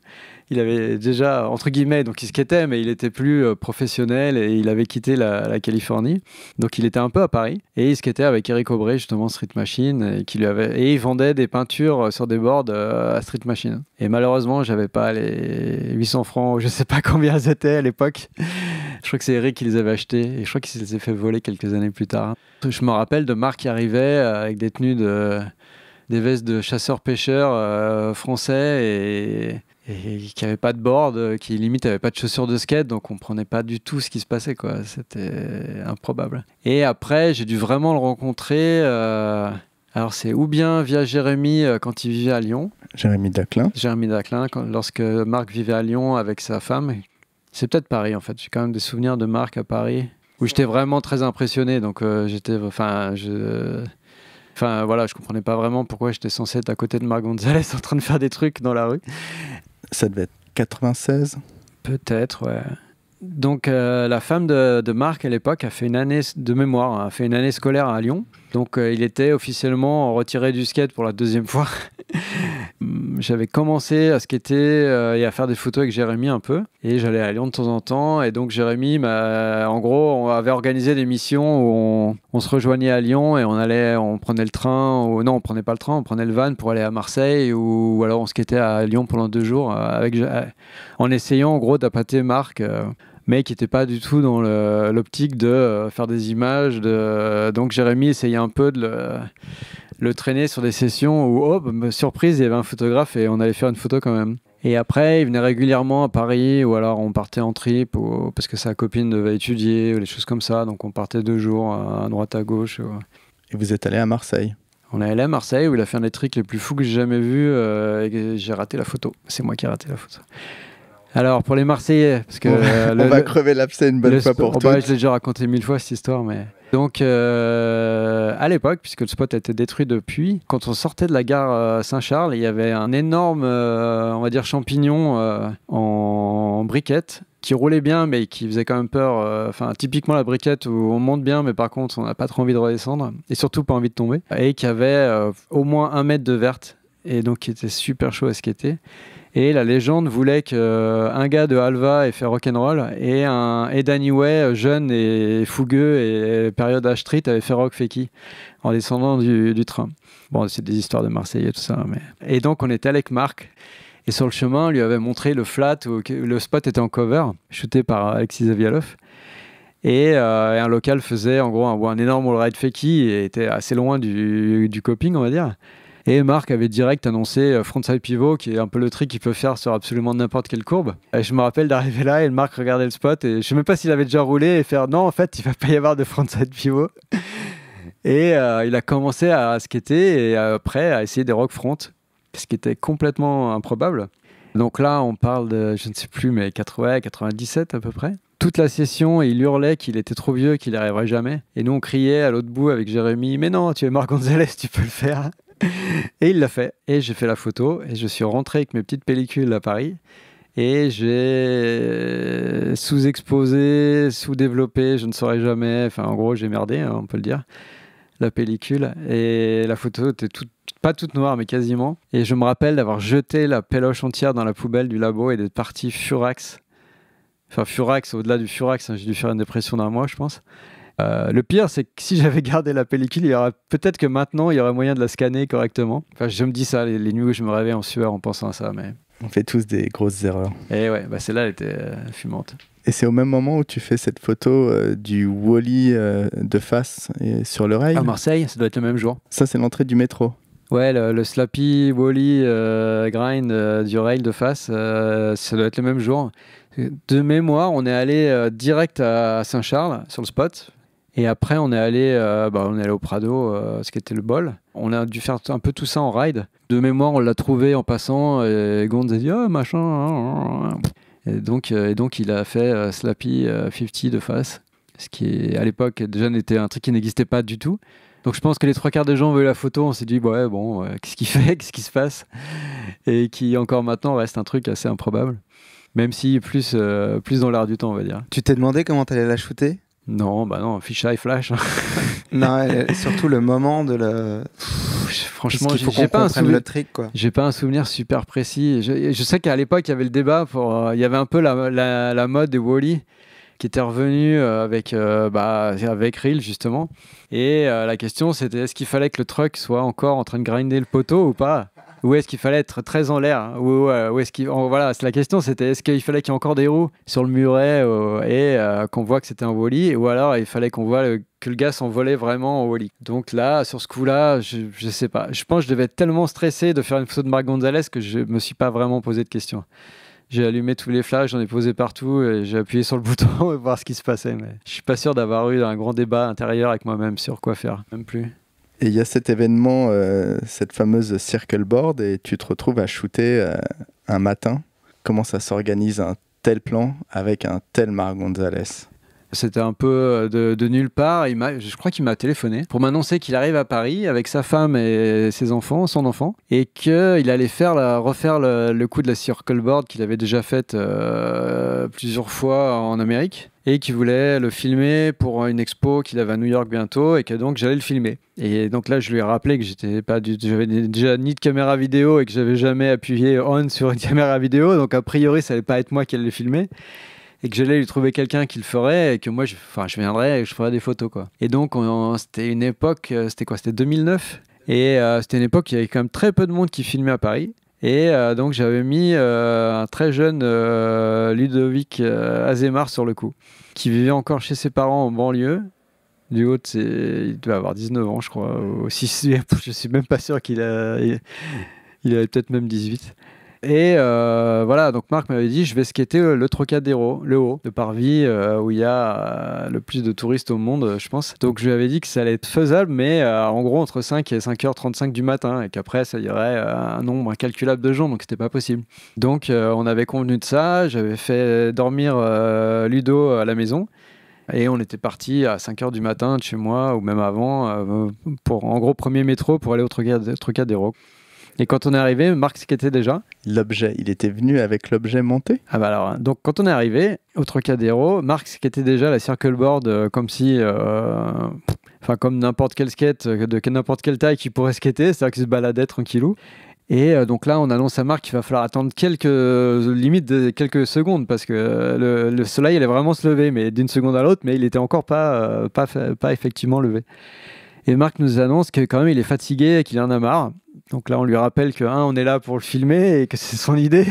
il avait déjà, entre guillemets, donc il skatait, mais il était plus euh, professionnel et il avait quitté la, Californie. Donc il était un peu à Paris et il skatait avec Eric Aubry, justement, Street Machine, et, qui lui avait, et il vendait des peintures euh, sur des boards euh, à Street Machine. Et malheureusement, j'avais pas les 800 francs, je sais pas combien c'était à l'époque. Je crois que c'est Eric qui les avait achetés et je crois qu'il les fait voler quelques années plus tard. Je me rappelle de Marc qui arrivait avec des tenues de des vestes de chasseurs-pêcheurs français et et qui n'avait pas de board, euh, qui limite n'avait pas de chaussures de skate, donc on ne comprenait pas du tout ce qui se passait, quoi. C'était improbable. Et après, j'ai dû vraiment le rencontrer. Euh, alors c'est ou bien via Jérémy euh, quand il vivait à Lyon. Jérémy Daclin. Jérémy Daclin, lorsque Marc vivait à Lyon avec sa femme. C'est peut-être Paris en fait. J'ai quand même des souvenirs de Marc à Paris où j'étais vraiment très impressionné. Donc j'étais, enfin, je Enfin voilà, je comprenais pas vraiment pourquoi j'étais censé être à côté de Marc Gonzalez en train de faire des trucs dans la rue. Ça devait être 96 Peut-être, ouais. Donc euh, la femme de, de Marc à l'époque a fait une année de mémoire, hein, a fait une année scolaire à Lyon. Donc euh, il était officiellement retiré du skate pour la deuxième fois. J'avais commencé à skater euh, et à faire des photos avec Jérémy un peu. Et j'allais à Lyon de temps en temps. Et donc Jérémy, en gros, on avait organisé des missions où on, se rejoignait à Lyon et on allait, on prenait le train, ou non, on prenait pas le train, on prenait le van pour aller à Marseille ou, alors on skatait à Lyon pendant deux jours euh, en essayant en gros d'appâter Marc mais qui n'était pas du tout dans l'optique de euh, faire des images. De... Donc Jérémy essayait un peu de le, traîner sur des sessions où, oh, bah, bah, surprise, il y avait un photographe et on allait faire une photo quand même. Et après, il venait régulièrement à Paris, ou alors on partait en trip, parce que sa copine devait étudier, ou des choses comme ça. Donc on partait deux jours à, droite, à gauche. Et vous êtes allé à Marseille On est allé à Marseille, où il a fait un des tricks les plus fous que j'ai jamais vu. Euh, et j'ai raté la photo. C'est moi qui ai raté la photo. Alors pour les Marseillais, parce que on va euh, crever l'abcès une bonne fois pour oh, bah, je l'ai déjà raconté mille fois cette histoire, mais donc euh, à l'époque, puisque le spot a été détruit depuis, quand on sortait de la gare euh, Saint-Charles, il y avait un énorme, on va dire champignon en, briquette qui roulait bien, mais qui faisait quand même peur. Enfin, typiquement la briquette où on monte bien, mais par contre, on n'a pas trop envie de redescendre, et surtout pas envie de tomber, et qui avait au moins un mètre de verte et donc il était super chaud à skater. Et la légende voulait qu'un euh, gars de Alva ait fait rock'n'roll et, un, et Danny Way, euh, jeune et fougueux et euh, période H Street, avait fait rock fakey en descendant du, train. Bon, c'est des histoires de Marseillais, tout ça. Mais... Et donc, on était avec Marc. Et sur le chemin, on lui avait montré le flat où le spot était en cover, shooté par Alexis Zavialov. Et, un local faisait en gros un, énorme all ride fakey et était assez loin du, du coping, on va dire. Et Marc avait direct annoncé euh, frontside pivot, qui est un peu le truc qu'il peut faire sur absolument n'importe quelle courbe. Et je me rappelle d'arriver là et Marc regardait le spot et je sais même pas s'il avait déjà roulé et faire non, en fait, il va pas y avoir de frontside pivot. Et euh, il a commencé à skater et après euh, à essayer des rock front, ce qui était complètement improbable. Donc là, on parle de, je ne sais plus, mais 80, 97 à peu près. Toute la session, il hurlait qu'il était trop vieux, qu'il n'y arriverait jamais. Et nous, on criait à l'autre bout avec Jérémy, mais non, tu es Marc Gonzalez, tu peux le faire. Et il l'a fait. Et j'ai fait la photo. Et je suis rentré avec mes petites pellicules à Paris. Et j'ai euh, sous-exposé, sous-développé, je ne saurais jamais. Enfin, en gros, j'ai merdé, hein, on peut le dire. La pellicule. Et la photo était pas toute noire, mais quasiment. Et je me rappelle d'avoir jeté la péloche entière dans la poubelle du labo et d'être parti furax. Enfin, furax, au-delà du furax, hein, j'ai dû faire une dépression d'un mois, je pense. Euh, le pire, c'est que si j'avais gardé la pellicule, il y aura peut-être que maintenant, il y aurait moyen de la scanner correctement. Enfin, je me dis ça les, nuits où je me réveille en sueur en pensant à ça, mais. On fait tous des grosses erreurs. Et eh ouais, bah celle-là, elle était euh, fumante. Et c'est au même moment où tu fais cette photo euh, du Wally de face et sur le rail À Marseille, ça doit être le même jour. Ça, c'est l'entrée du métro. Ouais, le, le Slappy, Wally, Grind du rail de face, ça doit être le même jour. De mémoire, on est allé direct à Saint-Charles sur le spot. Et après, on est allé, euh, bah, on est allé au Prado, euh, ce qui était le bol. On a dû faire un peu tout ça en ride. De mémoire, on l'a trouvé en passant et Gond a dit Oh, machin. Hein, hein, hein, et donc, euh, et donc, il a fait Slappy 50 de face, ce qui, à l'époque, déjà n'était un truc qui n'existait pas du tout. Donc je pense que les trois quarts des gens ont vu la photo, on s'est dit, bah ouais, bon, qu'est-ce qu'il fait, qu'est-ce qui se passe Et qui encore maintenant reste un truc assez improbable, même si plus, plus dans l'art du temps, on va dire. Tu t'es demandé comment t'allais la shooter non, bah non, fisheye flash. Hein. non, surtout le moment de le. franchement, j'ai pas un souvenir. J'ai pas un souvenir super précis. Je, sais qu'à l'époque, il y avait le débat pour. Euh, il y avait un peu la, mode des Wally. qui était revenu euh, avec, euh, bah, avec Reel justement. Et la question c'était est-ce qu'il fallait que le truck soit encore en train de grinder le poteau ou pas où est-ce qu'il fallait être très en l'air hein. est-ce qu'il, voilà, c'est la question, c'était est-ce qu'il fallait qu'il y ait encore des roues sur le muret euh, et euh, qu'on voit que c'était un Wally, ou alors il fallait qu'on voit que le gars s'envolait vraiment en Wally. Donc là, sur ce coup-là, je, ne sais pas. Je pense que je devais être tellement stressé de faire une photo de Marc Gonzalez que je me suis pas vraiment posé de questions. J'ai allumé tous les flashs, j'en ai posé partout et j'ai appuyé sur le bouton pour voir ce qui se passait. Mais je suis pas sûr d'avoir eu un grand débat intérieur avec moi-même sur quoi faire, même plus. Et il y a cet événement, euh, cette fameuse circle board, et tu te retrouves à shooter euh, un matin. Comment ça s'organise un tel plan avec un tel Marc Gonzalez c'était un peu euh, de, nulle part. je crois qu'il m'a téléphoné pour m'annoncer qu'il arrive à Paris avec sa femme et ses enfants, son enfant, et qu'il allait faire refaire le, coup de la circle board qu'il avait déjà faite plusieurs fois en Amérique et qui voulait le filmer pour une expo qu'il avait à New York bientôt et que donc j'allais le filmer. Et donc là, je lui ai rappelé que j'étais pas du, j'avais déjà ni de caméra vidéo et que j'avais jamais appuyé on sur une caméra vidéo, donc a priori, ça allait pas être moi qui allais le filmer et que j'allais lui trouver quelqu'un qui le ferait et que moi je, enfin, je viendrais et je ferais des photos quoi. Et donc c'était une époque, euh, c'était quoi C'était 2009 et euh, c'était une époque où il y avait quand même très peu de monde qui filmait à Paris et euh, donc j'avais mis euh, un très jeune euh, Ludovic Azemar sur le coup, qui vivait encore chez ses parents en banlieue. Du haut, il devait avoir 19 ans, je crois. Ou 6, je suis même pas sûr qu'il avait peut-être même 18. Et euh, voilà, donc Marc m'avait dit je vais skater le Trocadéro, le haut, le parvis euh, où il y a euh, le plus de touristes au monde, je pense. Donc je lui avais dit que ça allait être faisable, mais en gros entre 5 et 5h35 du matin, et qu'après ça dirait un nombre incalculable de gens, donc c'était pas possible. Donc on avait convenu de ça, j'avais fait dormir Ludo à la maison. Et on était parti à 5h du matin de chez moi, ou même avant, pour en gros premier métro pour aller au Trocadéro. Et quand on est arrivé, Marc, ce déjà L'objet. Il était venu avec l'objet monté Ah bah alors, donc quand on est arrivé au Trocadéro, Marc, ce déjà la circle board euh, comme si... Euh, enfin, comme n'importe quel skate, euh, de n'importe quelle taille qui pourrait skater, c'est-à-dire qu'il se baladait tranquillou. Et donc là, on annonce à Marc qu'il va falloir attendre quelques limites quelques secondes parce que le, soleil allait vraiment se lever, mais d'une seconde à l'autre, mais il était encore pas, pas, pas effectivement levé. Et Marc nous annonce que quand même il est fatigué et qu'il en a marre. Donc là, on lui rappelle que, hein, on est là pour le filmer et que c'est son idée.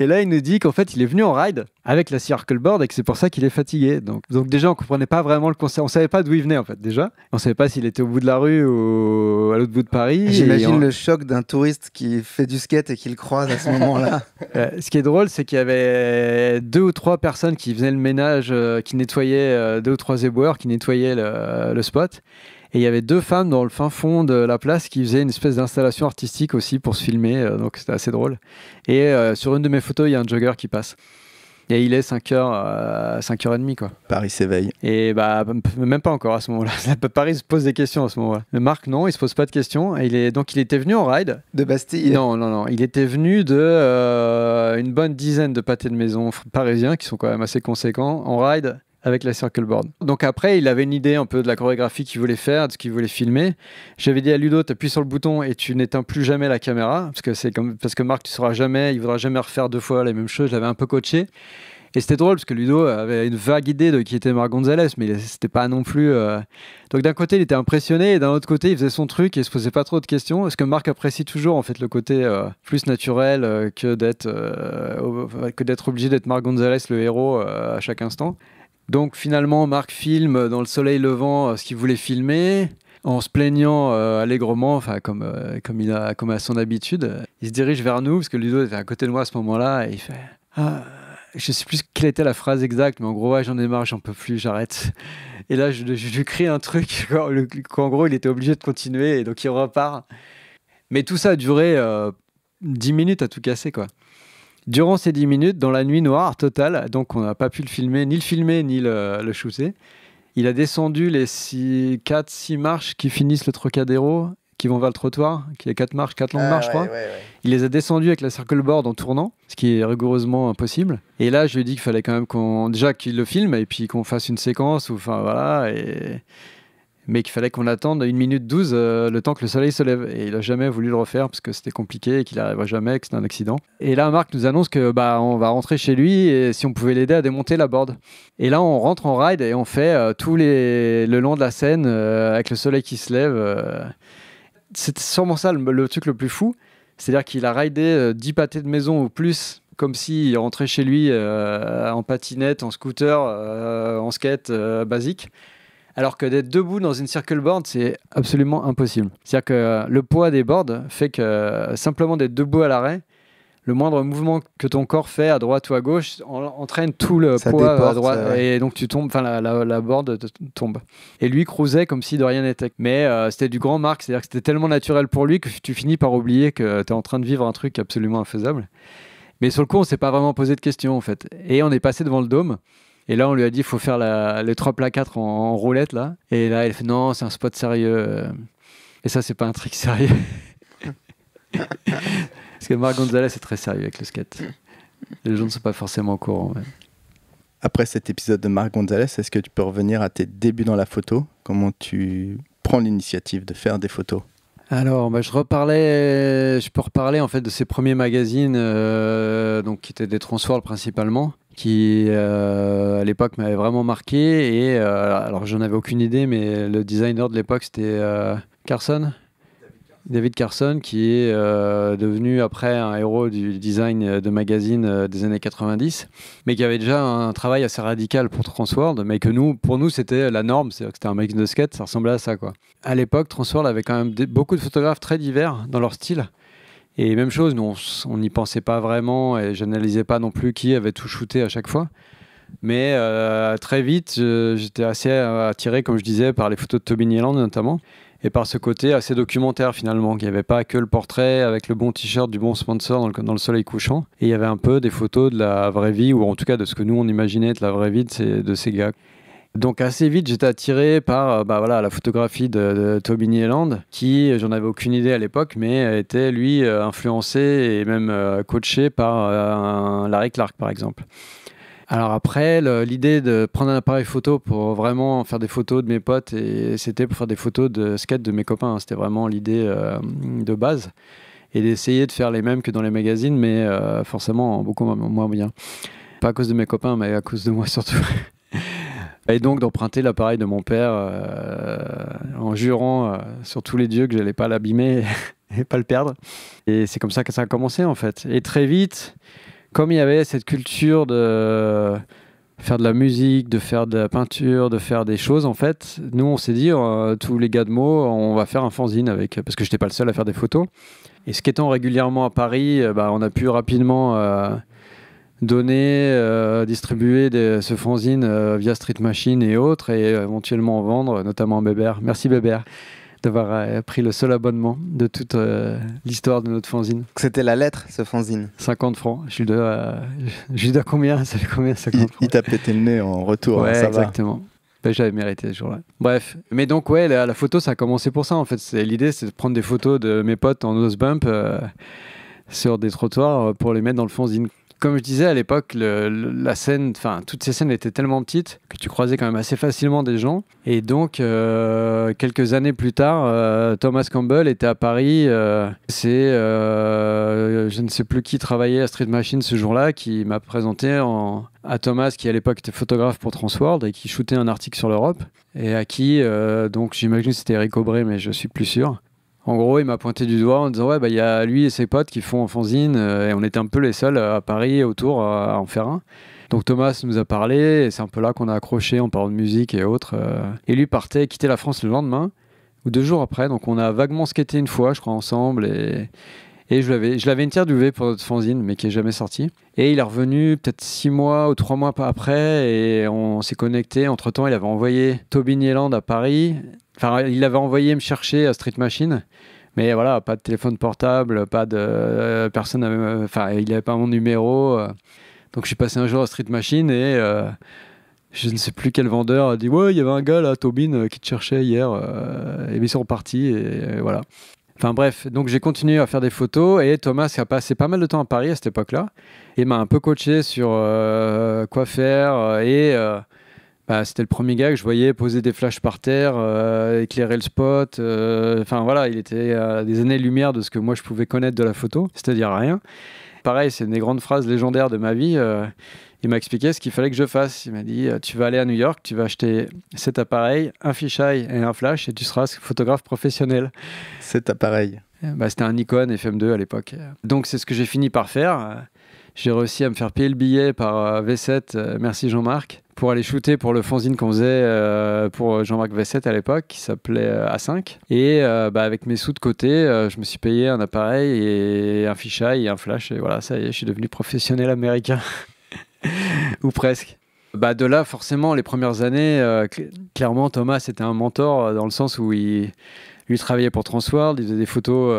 Et là, il nous dit qu'en fait, il est venu en ride avec la Circle Board et que c'est pour ça qu'il est fatigué. Donc, donc déjà, on ne comprenait pas vraiment le concept. On savait pas d'où il venait, en fait, déjà. On savait pas s'il était au bout de la rue ou à l'autre bout de Paris. J'imagine le choc d'un touriste qui fait du skate et qui le croise à ce moment-là. Euh, ce qui est drôle, c'est qu'il y avait deux ou trois personnes qui faisaient le ménage, euh, qui nettoyaient, euh, deux ou trois éboueurs qui nettoyaient le spot. Et il y avait deux femmes dans le fin fond de la place qui faisaient une espèce d'installation artistique aussi pour se filmer. Euh, donc c'était assez drôle. Et euh, sur une de mes photos, il y a un jogger qui passe. Et il est 5h, euh, 5h30 quoi. Paris s'éveille. Et bah même pas encore à ce moment-là. Paris se pose des questions à ce moment-là. Mais Marc non, il se pose pas de questions. Et il est donc il était venu en ride. De Bastille. Non non non, il était venu de une bonne dizaine de pâtés de maison parisiens qui sont quand même assez conséquents en ride avec la circle board. Donc après, il avait une idée un peu de la chorégraphie qu'il voulait faire, de ce qu'il voulait filmer. J'avais dit à Ludo, tu appuies sur le bouton et tu n'éteins plus jamais la caméra, parce que c'est comme parce que Marc, tu sauras jamais, il voudra jamais refaire deux fois la même chose. Je l'avais un peu coaché. Et c'était drôle parce que Ludo avait une vague idée de qui était Marc Gonzalez, mais c'était pas non plus. Euh. Donc d'un côté, il était impressionné, et d'un autre côté, il faisait son truc et il se posait pas trop de questions. est-ce que Marc apprécie toujours en fait le côté euh, plus naturel euh, que d'être que d'être obligé d'être Marc Gonzalez le héros à chaque instant. Donc finalement, Marc filme dans le soleil levant euh, ce qu'il voulait filmer en se plaignant euh, allègrement, enfin comme, euh, comme, il a, comme à son habitude. Il se dirige vers nous parce que Ludo était à côté de moi à ce moment-là et il fait ah, je sais plus quelle était la phrase exacte, mais en gros, j'en ai marre, j'en peux plus, j'arrête. Et là, je, je, lui crie un truc qu'en gros, il était obligé de continuer et donc il repart. Mais tout ça a duré dix minutes à tout casser, quoi. Durant ces 10 minutes, dans la nuit noire totale, donc on n'a pas pu le filmer, ni le filmer, ni le, le shooter, il a descendu les 4-6 marches qui finissent le Trocadéro, qui vont vers le trottoir, qui est 4 marches, 4 longues ah marches, je crois. Il les a descendues avec la circle board en tournant, ce qui est rigoureusement impossible. Et là, je lui ai dit qu'il fallait quand même qu'on. Déjà qu'il le filme et puis qu'on fasse une séquence, ou enfin voilà. Et mais qu'il fallait qu'on attende une minute 12 euh, le temps que le soleil se lève. Et il a jamais voulu le refaire parce que c'était compliqué et qu'il n'arrivera jamais, que c'est un accident. Et là, Marc nous annonce que bah on va rentrer chez lui et si on pouvait l'aider à démonter la board. Et là, on rentre en ride et on fait tout euh, tous les le long de la scène euh, avec le soleil qui se lève. C'est sûrement ça le, le, truc le plus fou. C'est-à-dire qu'il a ridé 10 pâtés de maison ou plus comme s'il rentrait chez lui en patinette, en scooter, en skate basique. Alors que d'être debout dans une circle board, c'est absolument impossible. C'est-à-dire que euh, le poids des boards fait que euh, simplement d'être debout à l'arrêt, le moindre mouvement que ton corps fait à droite ou à gauche entraîne tout le poids euh, à droite et donc tu tombes, enfin la, la, board tombe. Et lui cruisait comme si de rien n'était. Mais c'était du grand marque, c'est-à-dire que c'était tellement naturel pour lui que tu finis par oublier que tu es en train de vivre un truc absolument infaisable. Mais sur le coup, on s'est pas vraiment posé de questions en fait. Et on est passé devant le dôme. Et là, on lui a dit, il faut faire les trois plats 4 en, roulette, là. Et là, elle fait, non, c'est un spot sérieux. Et ça, c'est pas un trick sérieux. Parce que Marc Gonzalez est très sérieux avec le skate. Les gens ne sont pas forcément au courant. Après cet épisode de Marc Gonzalez, est-ce que tu peux revenir à tes débuts dans la photo Comment tu prends l'initiative de faire des photos alors, bah, je reparlais, je peux reparler en fait de ces premiers magazines, euh, donc qui étaient des Transworld principalement, qui euh, à l'époque m'avait vraiment marqué. Et euh, alors j'en avais aucune idée, mais le designer de l'époque c'était euh, Carson. David Carson, qui est devenu après un héros du design de magazine des années 90, mais qui avait déjà un travail assez radical pour Transworld, mais que nous, pour nous, c'était la norme, cest que c'était un magazine de skate, ça ressemblait à ça. Quoi. À l'époque, Transworld avait quand même beaucoup de photographes très divers dans leur style, et même chose, on n'y pensait pas vraiment et j'analysais pas non plus qui avait tout shooté à chaque fois. Mais euh, très vite, j'étais assez euh, attiré, comme je disais, par les photos de Toby Nieland notamment et par ce côté assez documentaire finalement, qu'il n'y avait pas que le portrait avec le bon t-shirt du bon sponsor dans le, soleil couchant, et il y avait un peu des photos de la vraie vie, ou en tout cas de ce que nous on imaginait être la vraie vie de ces gars. Donc assez vite, j'étais attiré par euh, bah, voilà, la photographie de, Toby Nieland, qui, euh, j'en avais aucune idée à l'époque, mais euh, était lui influencé et même coaché par Larry Clark, par exemple. Alors après, l'idée de prendre un appareil photo pour vraiment faire des photos de mes potes, et c'était pour faire des photos de skate de mes copains, hein. c'était vraiment l'idée de base, et d'essayer de faire les mêmes que dans les magazines, mais forcément beaucoup moins bien. Pas à cause de mes copains, mais à cause de moi surtout et donc d'emprunter l'appareil de mon père euh, en jurant euh, sur tous les dieux que n'allais pas l'abîmer et, pas le perdre. Et c'est comme ça que ça a commencé en fait. Et très vite, comme il y avait cette culture de faire de la musique, de faire de la peinture, de faire des choses en fait, nous on s'est dit euh, tous les gars de mots, on va faire un fanzine avec parce que j'étais pas le seul à faire des photos. Et ce étant régulièrement à Paris, bah, on a pu rapidement donner, euh, distribuer ce fanzine euh, via Street Machine et autres, et euh, éventuellement vendre, notamment à Bébert. Merci Bébert d'avoir pris le seul abonnement de toute l'histoire de notre fanzine. C'était la lettre, ce fanzine 50 francs. Je lui dois, je lui combien Ça combien il, t'a pété le nez en retour. Hein, ouais, exactement. Ben, j'avais mérité ce jour-là. Bref, mais donc ouais, la, photo, ça a commencé pour ça en fait. l'idée, c'est de prendre des photos de mes potes en nose bump sur des trottoirs pour les mettre dans le fanzine comme je disais à l'époque, la scène, enfin, toutes ces scènes étaient tellement petites que tu croisais quand même assez facilement des gens. Et donc, euh, quelques années plus tard, euh, Thomas Campbell était à Paris. Euh, c'est, je ne sais plus qui travaillait à Street Machine ce jour-là, qui m'a présenté à Thomas, qui à l'époque était photographe pour Transworld et qui shootait un article sur l'Europe, et à qui, donc j'imagine c'était Eric Aubray, mais je suis plus sûr, en gros, il m'a pointé du doigt en disant Ouais, bah, il y a lui et ses potes qui font en fanzine, euh, et on était un peu les seuls à Paris et autour à en faire un. Donc Thomas nous a parlé, et c'est un peu là qu'on a accroché en parlant de musique et autres. Euh. Et lui partait quitter la France le lendemain, ou deux jours après. Donc on a vaguement skaté une fois, je crois, ensemble, et, je l'avais, je l'avais interviewé pour notre fanzine, mais qui est jamais sorti. Et il est revenu peut-être six mois ou trois mois après, et on s'est connecté. Entre temps, il avait envoyé Tobin Nieland à Paris. Enfin, il avait envoyé me chercher à Street Machine. Mais voilà, pas de téléphone portable, pas de euh, personne. Euh, enfin, il n'avait pas mon numéro. Euh. donc, je suis passé un jour à Street Machine et je ne sais plus quel vendeur a dit Ouais, il y avait un gars là, Tobin, qui te cherchait hier. et ils sont repartis et, et, voilà. Enfin bref, donc j'ai continué à faire des photos et Thomas a passé pas mal de temps à Paris à cette époque-là et m'a un peu coaché sur quoi faire et bah, c'était le premier gars que je voyais poser des flashs par terre, euh, éclairer le spot. Euh, enfin voilà, il était à des années-lumière de ce que moi je pouvais connaître de la photo, c'est-à-dire rien. Pareil, c'est une des grandes phrases légendaires de ma vie. Euh, il m'a expliqué ce qu'il fallait que je fasse. Il m'a dit Tu vas aller à New York, tu vas acheter cet appareil, un fisheye et un flash, et tu seras photographe professionnel. Cet appareil bah, C'était un Nikon FM2 à l'époque. Donc c'est ce que j'ai fini par faire. J'ai réussi à me faire payer le billet par V7, merci Jean-Marc, pour aller shooter pour le fanzine qu'on faisait euh, pour Jean-Marc Vessette à l'époque, qui s'appelait euh, A5. Et euh, bah, avec mes sous de côté, je me suis payé un appareil et un fichier et un flash. Et voilà, ça y est, je suis devenu professionnel américain. Ou presque. Bah de là, forcément, les premières années, clairement, Thomas était un mentor dans le sens où il lui travaillait pour Transworld, il faisait des photos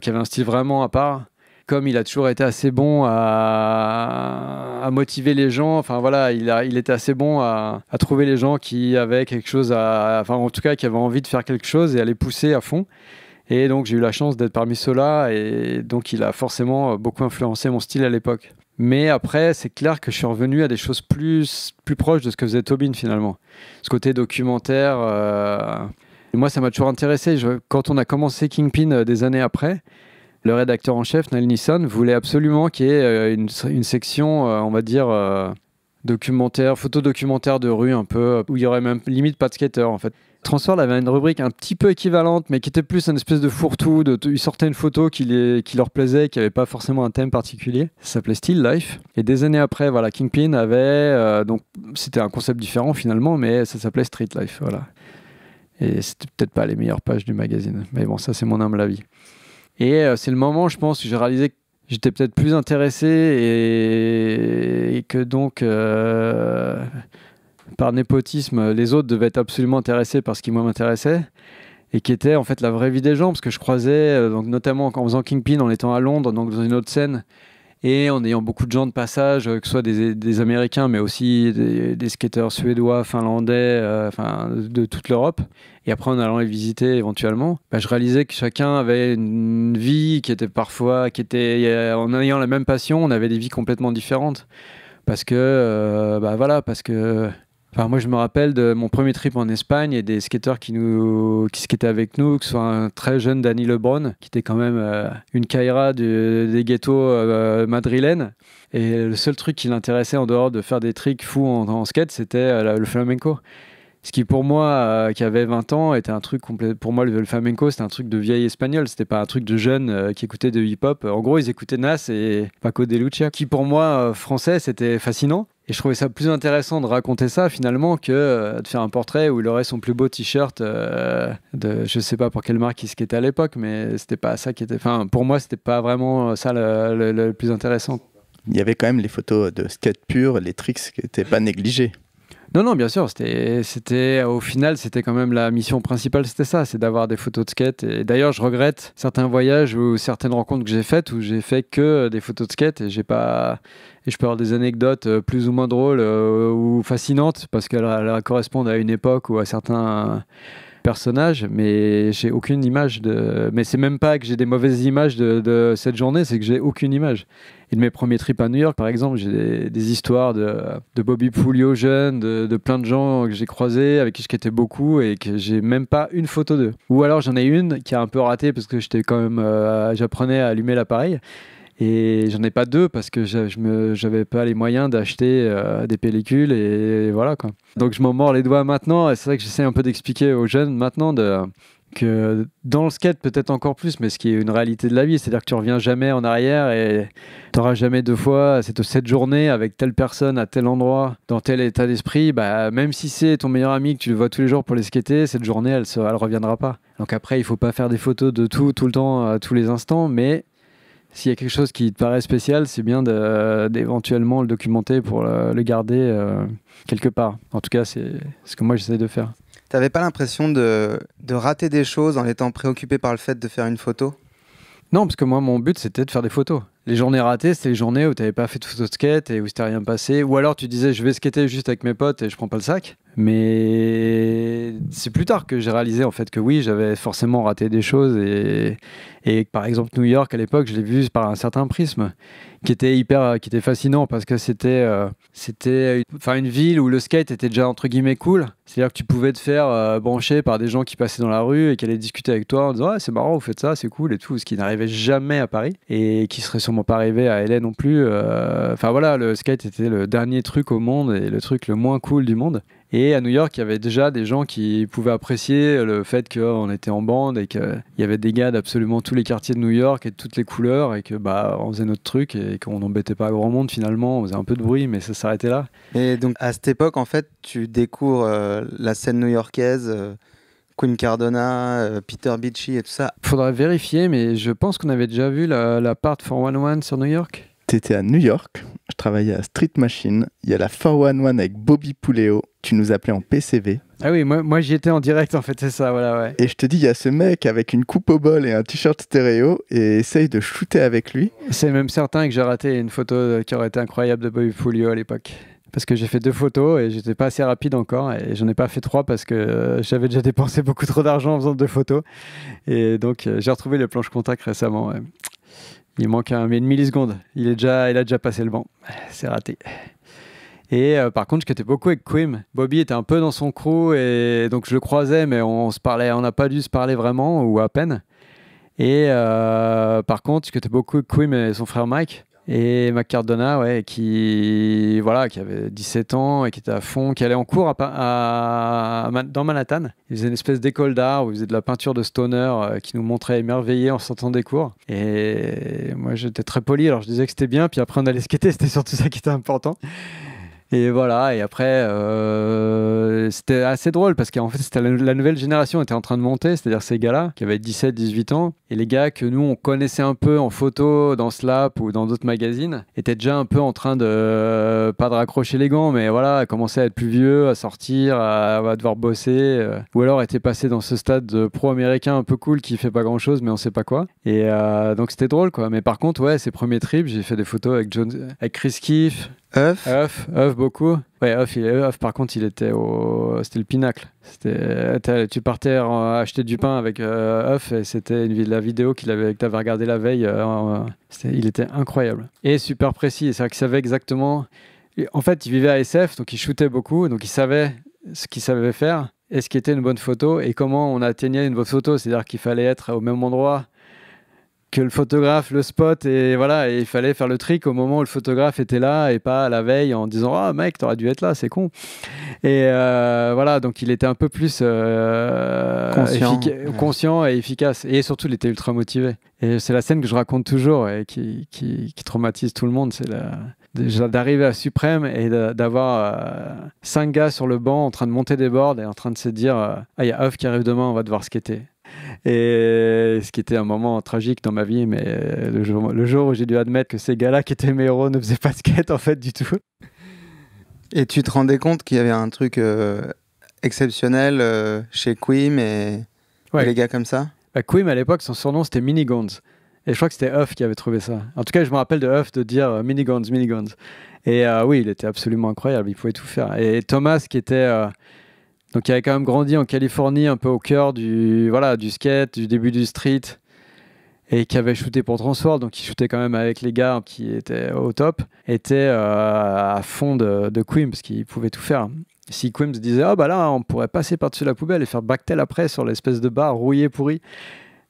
qui avaient un style vraiment à part comme il a toujours été assez bon à, motiver les gens, enfin voilà, il, a, était assez bon à, trouver les gens qui avaient quelque chose à, enfin en tout cas qui avaient envie de faire quelque chose et à les pousser à fond. Et donc j'ai eu la chance d'être parmi ceux-là et donc il a forcément beaucoup influencé mon style à l'époque. Mais après, c'est clair que je suis revenu à des choses plus, plus proches de ce que faisait Tobin finalement. Ce côté documentaire. Euh, moi, ça m'a toujours intéressé. quand on a commencé Kingpin euh, des années après, le rédacteur en chef, Neil Nissan, voulait absolument qu'il y ait euh, une, section, euh, on va dire, euh, documentaire, photo-documentaire de rue un peu, où il y aurait même limite pas de skater en fait. Transworld avait une rubrique un petit peu équivalente, mais qui était plus une espèce de fourre-tout. De ils sortaient une photo qui, qui leur plaisait, qui n'avait pas forcément un thème particulier. Ça s'appelait Still Life. Et des années après, voilà, Kingpin avait. donc, c'était un concept différent finalement, mais ça s'appelait Street Life. Voilà. Et c'était peut-être pas les meilleures pages du magazine. Mais bon, ça, c'est mon humble avis. Et euh, c'est le moment, je pense, que j'ai réalisé que j'étais peut-être plus intéressé et, que donc, euh, par népotisme, les autres devaient être absolument intéressés par ce qui moi m'intéressait et qui était en fait la vraie vie des gens parce que je croisais, euh, donc notamment en faisant Kingpin, en étant à Londres, donc dans une autre scène, et en ayant beaucoup de gens de passage, euh, que ce soit des, Américains, mais aussi des, skateurs suédois, finlandais, euh, enfin, de toute l'Europe. Et après, en allant les visiter éventuellement, bah, je réalisais que chacun avait une vie qui était parfois, qui était, en ayant la même passion, on avait des vies complètement différentes. Parce que, euh, bah voilà, parce que Enfin, moi, je me rappelle de mon premier trip en Espagne et des skateurs qui nous, qui skataient avec nous, que ce soit un très jeune Danny Lebron, qui était quand même euh, une caïra des ghettos euh, madrilènes. Et le seul truc qui l'intéressait en dehors de faire des tricks fous en, skate, c'était euh, le flamenco. Ce qui, pour moi, qui avait 20 ans, était un truc complet. Pour moi, le, flamenco, c'était un truc de vieil espagnol. C'était pas un truc de jeune qui écoutait de hip-hop. En gros, ils écoutaient Nas et Paco de Lucia, qui, pour moi, français, c'était fascinant. Et je trouvais ça plus intéressant de raconter ça finalement que euh, de faire un portrait où il aurait son plus beau t-shirt euh, de je sais pas pour quelle marque il était à l'époque, mais c'était pas ça qui était. Enfin, pour moi, c'était pas vraiment euh, ça le, plus intéressant. Il y avait quand même les photos de skate pur, les tricks qui n'étaient pas négligés. Non, non, bien sûr. C'était, au final, c'était quand même la mission principale, c'était ça, c'est d'avoir des photos de skate. Et d'ailleurs, je regrette certains voyages ou certaines rencontres que j'ai faites où j'ai fait que euh, des photos de skate et j'ai pas. Et je peux avoir des anecdotes euh, plus ou moins drôles euh, ou fascinantes parce qu'elles correspondent à une époque ou à certains personnage, mais j'ai aucune image de. Mais c'est même pas que j'ai des mauvaises images de, cette journée, c'est que j'ai aucune image. Et de mes premiers trips à New York, par exemple, j'ai des, histoires de, de Bobby Pouliot jeune, de, de, plein de gens que j'ai croisés, avec qui je quittais beaucoup et que j'ai même pas une photo d'eux. Ou alors j'en ai une qui a un peu raté parce que j'étais quand même, euh, j'apprenais à allumer l'appareil. Et j'en ai pas deux parce que je n'avais pas les moyens d'acheter euh, des pellicules et voilà quoi. Donc je m'en mords les doigts maintenant et c'est ça que j'essaie un peu d'expliquer aux jeunes maintenant de, que dans le skate peut-être encore plus, mais ce qui est une réalité de la vie, c'est-à-dire que tu reviens jamais en arrière et t'auras jamais deux fois cette, journée avec telle personne à tel endroit, dans tel état d'esprit, bah, même si c'est ton meilleur ami que tu le vois tous les jours pour les skater, cette journée elle ne reviendra pas. Donc après il faut pas faire des photos de tout tout le temps, à euh, tous les instants, mais s'il y a quelque chose qui te paraît spécial, c'est bien d'éventuellement le documenter pour le, garder euh, quelque part. En tout cas, c'est ce que moi j'essaie de faire. Tu n'avais pas l'impression de, rater des choses en étant préoccupé par le fait de faire une photo Non, parce que moi, mon but, c'était de faire des photos. Les journées ratées, c'était les journées où tu n'avais pas fait de photo de skate et où c'était rien passé. Ou alors tu disais, je vais skater juste avec mes potes et je prends pas le sac. Mais c'est plus tard que j'ai réalisé en fait que oui, j'avais forcément raté des choses et, et par exemple New York à l'époque, je l'ai vu par un certain prisme qui était hyper, qui était fascinant parce que c'était, euh, c'était, enfin une ville où le skate était déjà entre guillemets cool. C'est-à-dire que tu pouvais te faire euh, brancher par des gens qui passaient dans la rue et qui allaient discuter avec toi en disant ah c'est marrant, vous faites ça, c'est cool et tout, ce qui n'arrivait jamais à Paris et qui serait sûrement pas arrivé à LA non plus. Euh, enfin voilà, le skate était le dernier truc au monde et le truc le moins cool du monde. Et à New York, il y avait déjà des gens qui pouvaient apprécier le fait qu'on était en bande et qu'il y avait des gars d'absolument tous les quartiers de New York et de toutes les couleurs et que bah on faisait notre truc et qu'on n'embêtait pas grand monde finalement. On faisait un peu de bruit, mais ça s'arrêtait là. Et donc à cette époque, en fait, tu découvres euh, la scène new-yorkaise. Euh, Queen Cardona, euh, Peter Beachy et tout ça. Faudrait vérifier, mais je pense qu'on avait déjà vu la, la part 411 sur New York. C'était à New York, je travaillais à Street Machine, il y a la 411 avec Bobby Pouléo, tu nous appelais en PCV. Ah oui, moi, moi j'y étais en direct en fait, c'est ça, voilà, ouais. Et je te dis, il y a ce mec avec une coupe au bol et un t-shirt stéréo et essaye de shooter avec lui. C'est même certain que j'ai raté une photo qui aurait été incroyable de Bobby Pouléo à l'époque parce que j'ai fait deux photos et j'étais pas assez rapide encore et j'en ai pas fait trois parce que euh, j'avais déjà dépensé beaucoup trop d'argent en faisant deux photos et donc euh, j'ai retrouvé le planche contact récemment il manque une milliseconde. Il, est déjà, il a déjà passé le banc. C'est raté. Et euh, par contre, je quittais beaucoup avec Quim. Bobby était un peu dans son crew et donc je le croisais, mais on se parlait, on n'a pas dû se parler vraiment ou à peine. Et euh, par contre, je quittais beaucoup avec Quim et son frère Mike. Et McCardona, ouais, qui, voilà, qui avait 17 ans et qui était à fond, qui allait en cours à, dans Manhattan. Il faisait une espèce d'école d'art où il faisait de la peinture de stoner euh, qui nous montrait émerveillé en sortant des cours. Et moi, j'étais très poli, alors je disais que c'était bien. Puis après, on allait skater, c'était surtout ça qui était important. Et voilà, et après, euh, c'était assez drôle parce qu'en fait, c'était la, nouvelle génération était en train de monter, c'est-à-dire ces gars-là qui avaient 17, 18 ans, et les gars que nous, on connaissait un peu en photo, dans Slap ou dans d'autres magazines, étaient déjà un peu en train de, euh, pas de raccrocher les gants, mais voilà, commencer à être plus vieux, à sortir, à, devoir bosser, euh. ou alors étaient passés dans ce stade pro-américain un peu cool qui fait pas grand-chose, mais on sait pas quoi. Et donc, c'était drôle, quoi. Mais par contre, ouais, ces premiers trips, j'ai fait des photos avec, John, avec Chris Keefe, Oeuf, euf beaucoup. Ouais, il, par contre, il était au. C'était le pinacle. C'était, tu partais acheter du pain avec euh, et c'était une, la vidéo qu'il avait, que tu avais regardée la veille. Euh, il était incroyable. Et super précis. C'est dire qu'il savait exactement. En fait, il vivait à SF, donc il shootait beaucoup, donc il savait ce qu'il savait faire et ce qui était une bonne photo et comment on atteignait une bonne photo. C'est-à-dire qu'il fallait être au même endroit que le photographe le spot et voilà il fallait faire le trick au moment où le photographe était là et pas la veille en disant ah mec t'aurais dû être là c'est con et euh, voilà donc il était un peu plus euh, conscient. et efficace et surtout il était ultra motivé et c'est la scène que je raconte toujours et qui, traumatise tout le monde c'est d'arriver à Suprême et d'avoir euh, cinq gars sur le banc en train de monter des boards et en train de se dire ah il y qui arrive demain on va devoir skater et ce qui était un moment tragique dans ma vie, mais euh, le jour, où j'ai dû admettre que ces gars-là qui étaient mes héros ne faisaient pas de skate en fait du tout. Et tu te rendais compte qu'il y avait un truc euh, exceptionnel euh, chez Quim et, les gars comme ça bah, Quim à l'époque, son surnom c'était Minigons. Et je crois que c'était Huff qui avait trouvé ça. En tout cas, je me rappelle de Huff de dire Minigones, Minigons, Minigons. Et oui, il était absolument incroyable, il pouvait tout faire. Et Thomas qui était donc il avait quand même grandi en Californie, un peu au cœur du, voilà, du skate, du début du street, et qui avait shooté pour Transworld, donc il shootait quand même avec les gars qui étaient au top, était euh, à fond de, de Quim, parce qu'il pouvait tout faire. Si Quim disait, ah oh, bah là, on pourrait passer par-dessus la poubelle et faire backtail après sur l'espèce de bar rouillé pourri,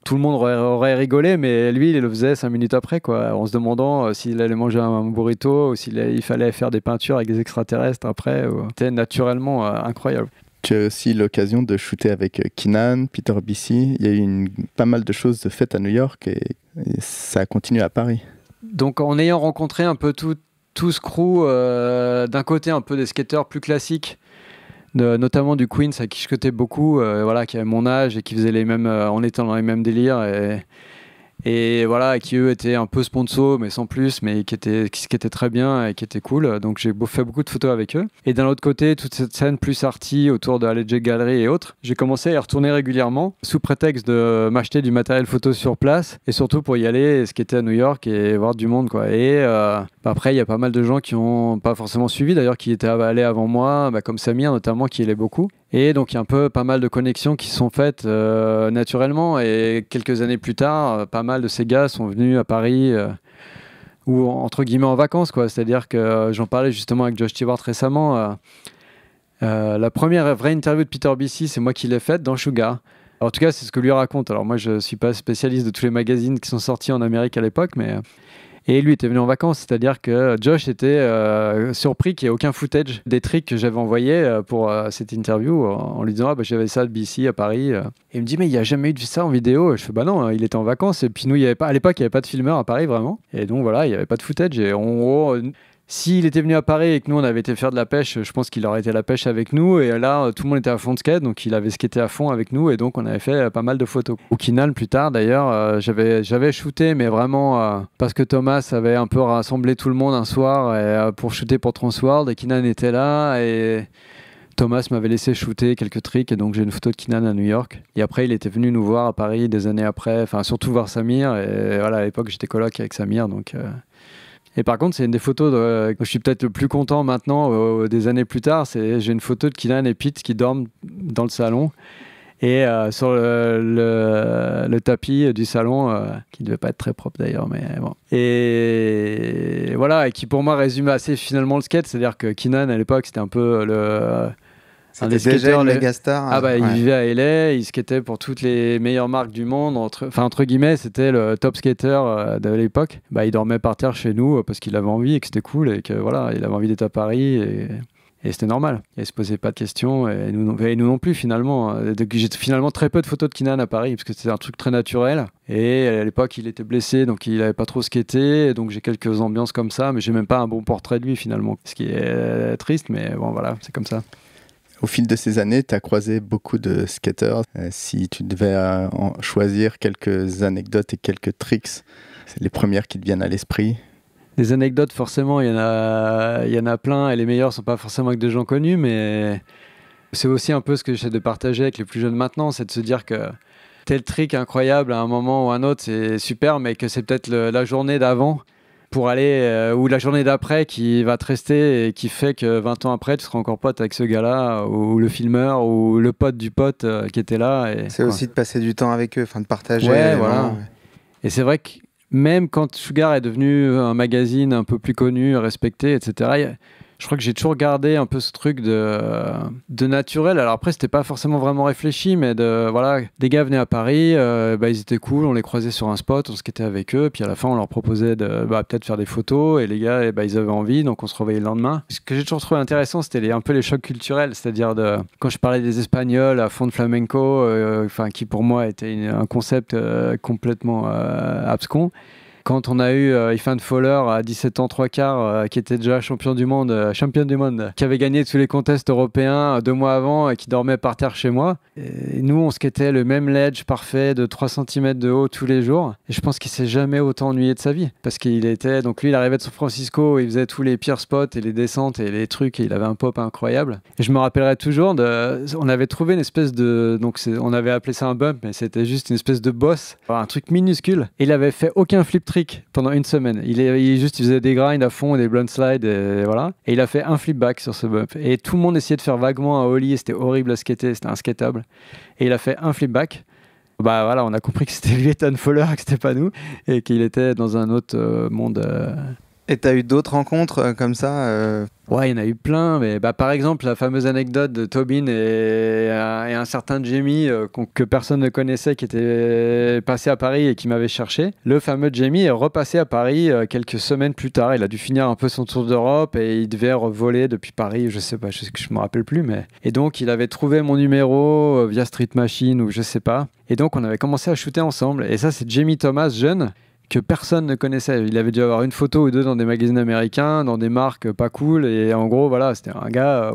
tout le monde aurait rigolé, mais lui, il le faisait cinq minutes après, quoi, en se demandant euh, s'il allait manger un burrito ou s'il fallait faire des peintures avec des extraterrestres après. C'était naturellement euh, incroyable. Tu as aussi l'occasion de shooter avec euh, Kinan, Peter Bissi. Il y a eu pas mal de choses de faites à New York et, ça ça continué à Paris. Donc en ayant rencontré un peu tout, tout ce crew, euh, d'un côté un peu des skateurs plus classiques, notamment du Queens à qui je cotais beaucoup, euh, voilà, qui avait mon âge et qui faisait les mêmes, en étant dans les mêmes délires. Et, et voilà qui eux étaient un peu sponsors mais sans plus mais qui étaient qui, étaient très bien et qui étaient cool donc j'ai fait beaucoup de photos avec eux et d'un autre côté toute cette scène plus arty autour de la Ledger Gallery et autres j'ai commencé à y retourner régulièrement sous prétexte de m'acheter du matériel photo sur place et surtout pour y aller ce qui était à New York et voir du monde quoi et euh, bah, après il y a pas mal de gens qui ont pas forcément suivi d'ailleurs qui étaient allés avant moi bah, comme Samir notamment qui y allait beaucoup et donc, il y a un peu pas mal de connexions qui sont faites euh, naturellement. Et quelques années plus tard, euh, pas mal de ces gars sont venus à Paris, euh, ou entre guillemets en vacances, quoi. C'est-à-dire que j'en parlais justement avec Josh Stewart récemment. la première vraie interview de Peter bc c'est moi qui l'ai faite dans Sugar. en tout cas, c'est ce que lui raconte. Alors, moi, je ne suis pas spécialiste de tous les magazines qui sont sortis en Amérique à l'époque, mais et lui était venu en vacances, c'est-à-dire que Josh était euh, surpris qu'il n'y ait aucun footage des tricks que j'avais envoyés euh, pour euh, cette interview en lui disant ah, bah, j'avais ça de BC à Paris. Et il me dit mais il n'y a jamais eu de ça en vidéo. Et je fais bah non, il était en vacances. Et puis nous, il y avait pas, à l'époque, il n'y avait pas de filmeur à Paris vraiment. Et donc voilà, il n'y avait pas de footage. Et on, s'il était venu à Paris et que nous on avait été faire de la pêche, je pense qu'il aurait été à la pêche avec nous. Et là, euh, tout le monde était à fond de skate, donc il avait skaté à fond avec nous. Et donc on avait fait euh, pas mal de photos. Au plus tard d'ailleurs, euh, j'avais, j'avais shooté, mais vraiment parce que Thomas avait un peu rassemblé tout le monde un soir pour shooter pour Transworld. Et Kinan était là. Et. Thomas m'avait laissé shooter quelques tricks et donc j'ai une photo de Kinan à New York. Et après, il était venu nous voir à Paris des années après, enfin surtout voir Samir. Et voilà, à l'époque, j'étais coloc avec Samir, donc et par contre, c'est une des photos de, euh, je suis peut-être le plus content maintenant, euh, euh, des années plus tard. C'est, j'ai une photo de Kinan et Pete qui dorment dans le salon. Et sur le, tapis du salon, qui ne devait pas être très propre d'ailleurs, mais bon. Et voilà, et qui pour moi résume assez finalement le skate, c'est-à-dire que Kinan à l'époque c'était un peu le c'était déjà les... Ah bah, il vivait à LA, il skatait pour toutes les meilleures marques du monde. Entre... Enfin, entre guillemets, c'était le top skater euh, de l'époque. Bah, il dormait par terre chez nous euh, parce qu'il avait envie et que c'était cool et que voilà, il avait envie d'être à Paris et... Et c'était normal. il ne se posait pas de questions. Et nous, nous non plus, finalement. Hein. J'ai finalement très peu de photos de Kinan à Paris, parce que c'était un truc très naturel. Et à l'époque, il était blessé, donc il n'avait pas trop skaté. Donc j'ai quelques ambiances comme ça, mais j'ai même pas un bon portrait de lui, finalement. Ce qui est euh, triste, mais bon, voilà, c'est comme ça. Au fil de ces années, tu as croisé beaucoup de skateurs. Euh, si tu devais euh, en choisir quelques anecdotes et quelques tricks, c'est les premières qui te viennent à l'esprit. Les anecdotes, forcément, il y, en a, y en a plein et les meilleures sont pas forcément avec des gens connus, mais c'est aussi un peu ce que j'essaie de partager avec les plus jeunes maintenant, c'est de se dire que tel trick incroyable à un moment ou à un autre, c'est super, mais que c'est peut-être la journée d'avant pour aller euh, ou la journée d'après qui va te rester et qui fait que 20 ans après tu seras encore pote avec ce gars-là ou le filmeur ou le pote du pote euh, qui était là. C'est aussi de passer du temps avec eux, enfin de partager. et c'est vrai que même quand Sugar est devenu un magazine un peu plus connu, respecté, etc je crois que j'ai toujours gardé un peu ce truc de, de naturel. Alors après, c'était pas forcément vraiment réfléchi, mais de, voilà, des gars venaient à Paris, euh, bah, ils étaient cool, on les croisait sur un spot, on se quittait avec eux, puis à la fin, on leur proposait de bah, peut-être faire des photos, et les gars, et eh, bah, ils avaient envie, donc on se revoyait le lendemain. Ce que j'ai toujours trouvé intéressant, c'était un peu les chocs culturels, c'est-à-dire de, quand je parlais des Espagnols à fond de flamenco, euh, enfin qui pour moi était un concept euh, complètement abscon quand on a eu euh, Ifan Fowler à 17 ans, 3 quarts, euh, qui était déjà champion du monde, euh, champion du monde, qui avait gagné tous les contests européens euh, deux mois avant et qui dormait par terre chez moi. Et nous, on skatait le même ledge parfait de 3 cm de haut tous les jours. Et je pense qu'il s'est jamais autant ennuyé de sa vie. Parce qu'il était, donc lui, il arrivait de San Francisco, il faisait tous les pires spots et les descentes et les trucs, et il avait un pop incroyable. Et je me rappellerai toujours, de, on avait trouvé une espèce de, donc on avait appelé ça un bump, mais c'était juste une espèce de boss, un truc minuscule. Et il avait fait aucun flip trick pendant une semaine. Il, est, juste, faisait des grinds à fond, des blunt slides, et voilà. Et il a fait un flip back sur ce bump. Et tout le monde essayait de faire vaguement un ollie, c'était horrible à skater, c'était inskatable. Et il a fait un flip back. Bah voilà, on a compris que c'était lui, Ethan Fowler, que c'était pas nous, et qu'il était dans un autre euh, monde. Euh, et t'as eu d'autres rencontres euh, comme ça euh, Ouais, il y en a eu plein, mais bah, par exemple, la fameuse anecdote de Tobin et, euh, un, certain Jamie que personne ne connaissait, qui était passé à Paris et qui m'avait cherché. Le fameux Jamie est repassé à Paris quelques semaines plus tard. Il a dû finir un peu son tour d'Europe et il devait revoler depuis Paris, je sais pas, je, je me rappelle plus, mais. Et donc, il avait trouvé mon numéro via Street Machine ou je sais pas. Et donc, on avait commencé à shooter ensemble. Et ça, c'est Jamie Thomas, jeune que personne ne connaissait. Il avait dû avoir une photo ou deux dans des magazines américains, dans des marques pas cool. Et en gros, voilà, c'était un gars euh,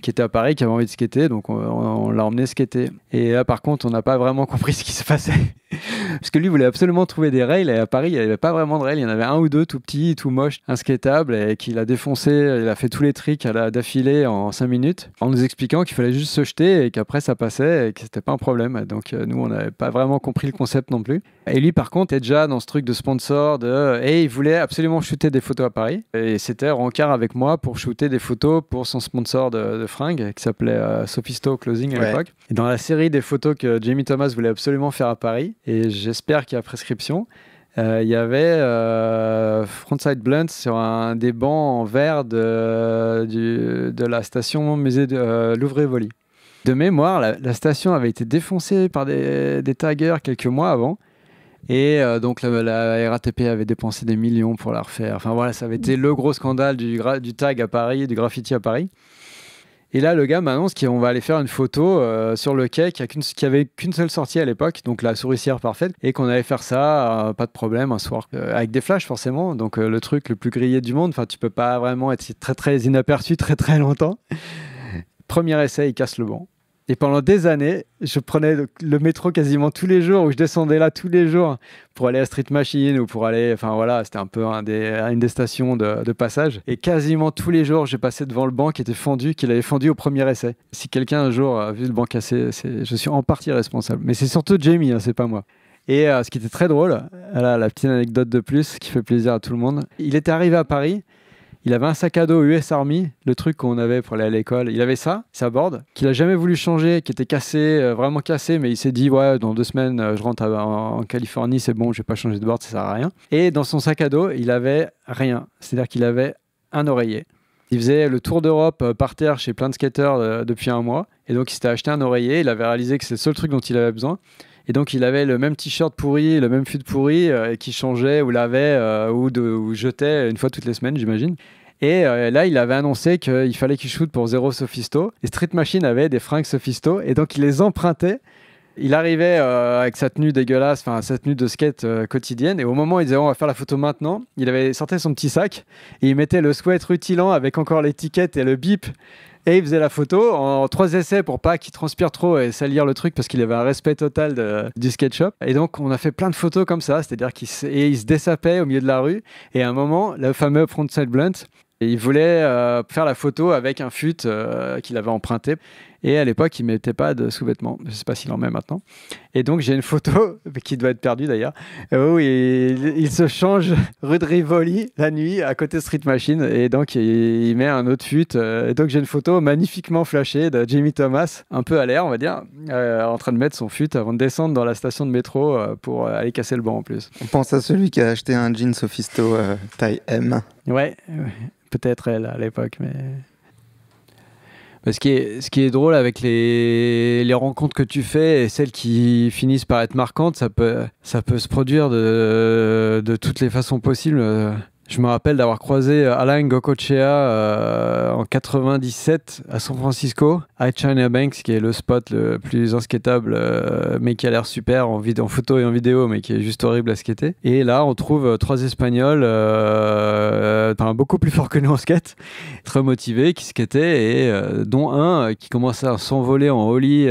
qui était à Paris, qui avait envie de skater, donc on, on l'a emmené skater. Et là, par contre, on n'a pas vraiment compris ce qui se passait. Parce que lui voulait absolument trouver des rails, et à Paris, il n'y avait pas vraiment de rails, il y en avait un ou deux tout petits, tout moches, inskateables, et qu'il a défoncé, il a fait tous les tricks d'affilée en 5 minutes, en nous expliquant qu'il fallait juste se jeter, et qu'après ça passait, et que c'était pas un problème. Donc euh, nous, on n'avait pas vraiment compris le concept non plus. Et lui, par contre, est déjà dans ce truc de sponsor, de... et eh, il voulait absolument shooter des photos à Paris, et c'était rencard avec moi pour shooter des photos pour son sponsor de, de fringues, qui s'appelait euh, Sophisto Closing à l'époque. Et dans la série des photos que Jamie Thomas voulait absolument faire à Paris, et j'espère qu'il y a prescription. Euh, il y avait euh, Frontside Blunt sur un des bancs en verre de, la station musée de euh, louvre De mémoire, la, station avait été défoncée par des, des taggers quelques mois avant. Et euh, donc la, RATP avait dépensé des millions pour la refaire. Enfin voilà, ça avait été le gros scandale du, du tag à Paris, du graffiti à Paris. Et là, le gars m'annonce qu'on va aller faire une photo euh, sur le quai qui n'avait avait qu'une seule sortie à l'époque, donc la souricière parfaite, et qu'on allait faire ça, euh, pas de problème, un soir, euh, avec des flashs forcément, donc le truc le plus grillé du monde, enfin tu peux pas vraiment être très très inaperçu très très longtemps. Premier essai, il casse le banc. Et pendant des années, je prenais le métro quasiment tous les jours, où je descendais là tous les jours pour aller à Street Machine ou pour aller. Enfin voilà, c'était un peu une des stations de, passage. Et quasiment tous les jours, j'ai passé devant le banc qui était fendu, qu'il avait fendu au premier essai. Si quelqu'un un jour a vu le banc cassé, je suis en partie responsable. Mais c'est surtout Jamie, hein, c'est pas moi. Et euh, ce qui était très drôle, la petite anecdote de plus qui fait plaisir à tout le monde. Il était arrivé à Paris il avait un sac à dos US Army, le truc qu'on avait pour aller à l'école. Il avait ça, sa board, qu'il a jamais voulu changer, qui était cassé, euh, vraiment cassé, mais il s'est dit, ouais, dans deux semaines, euh, je rentre en, Californie, c'est bon, je vais pas changer de board, ça sert à rien. Et dans son sac à dos, il avait rien. C'est-à-dire qu'il avait un oreiller. Il faisait le tour d'Europe euh, par terre chez plein de skaters depuis un mois. Et donc, il s'était acheté un oreiller. Il avait réalisé que c'est le seul truc dont il avait besoin. Et donc, il avait le même t-shirt pourri, le même fut pourri, et qui changeait ou lavait ou, de, ou jetait une fois toutes les semaines, j'imagine. Et euh, là, il avait annoncé qu'il fallait qu'il shoote pour zéro Sophisto. Et Street Machine avait des fringues Sophisto. Et donc, il les empruntait. Il arrivait euh, avec sa tenue dégueulasse, enfin sa tenue de skate euh, quotidienne. Et au moment où il disait on va faire la photo maintenant, il avait sorti son petit sac et il mettait le sweat rutilant avec encore l'étiquette et le bip et il faisait la photo en trois essais pour pas qu'il transpire trop et salir le truc parce qu'il avait un respect total du skate shop. Et donc, on a fait plein de photos comme ça, c'est-à-dire qu'il se, se dessapait au milieu de la rue. Et à un moment, le fameux frontside blunt, et il voulait euh, faire la photo avec un fut euh, qu'il avait emprunté. Et à l'époque, il ne mettait pas de sous-vêtements. Je ne sais pas s'il en met maintenant. Et donc, j'ai une photo, qui doit être perdue d'ailleurs, où il, se change rue de Rivoli la nuit à côté Street Machine. Et donc, il, met un autre fut. Euh, et donc, j'ai une photo magnifiquement flashée de Jimmy Thomas, un peu à l'air, on va dire, euh, en train de mettre son fut avant de descendre dans la station de métro euh, pour aller casser le banc en plus. On pense à celui qui a acheté un jean Sophisto taille M. Ouais, peut-être elle à l'époque, mais bah, ce qui, est, ce qui est drôle avec les, rencontres que tu fais et celles qui finissent par être marquantes, ça peut, se produire de toutes les façons possibles. Euh. Je me rappelle d'avoir croisé euh, Alain Gocochea euh, en 97 à San Francisco, à China Banks, qui est le spot le plus inskatable, euh, mais qui a l'air super en, en, photo et en vidéo, mais qui est juste horrible à skater. Et là, on trouve trois Espagnols, euh, beaucoup plus forts que nous en skate, très motivés, qui skataient, et dont un qui commence à s'envoler en holly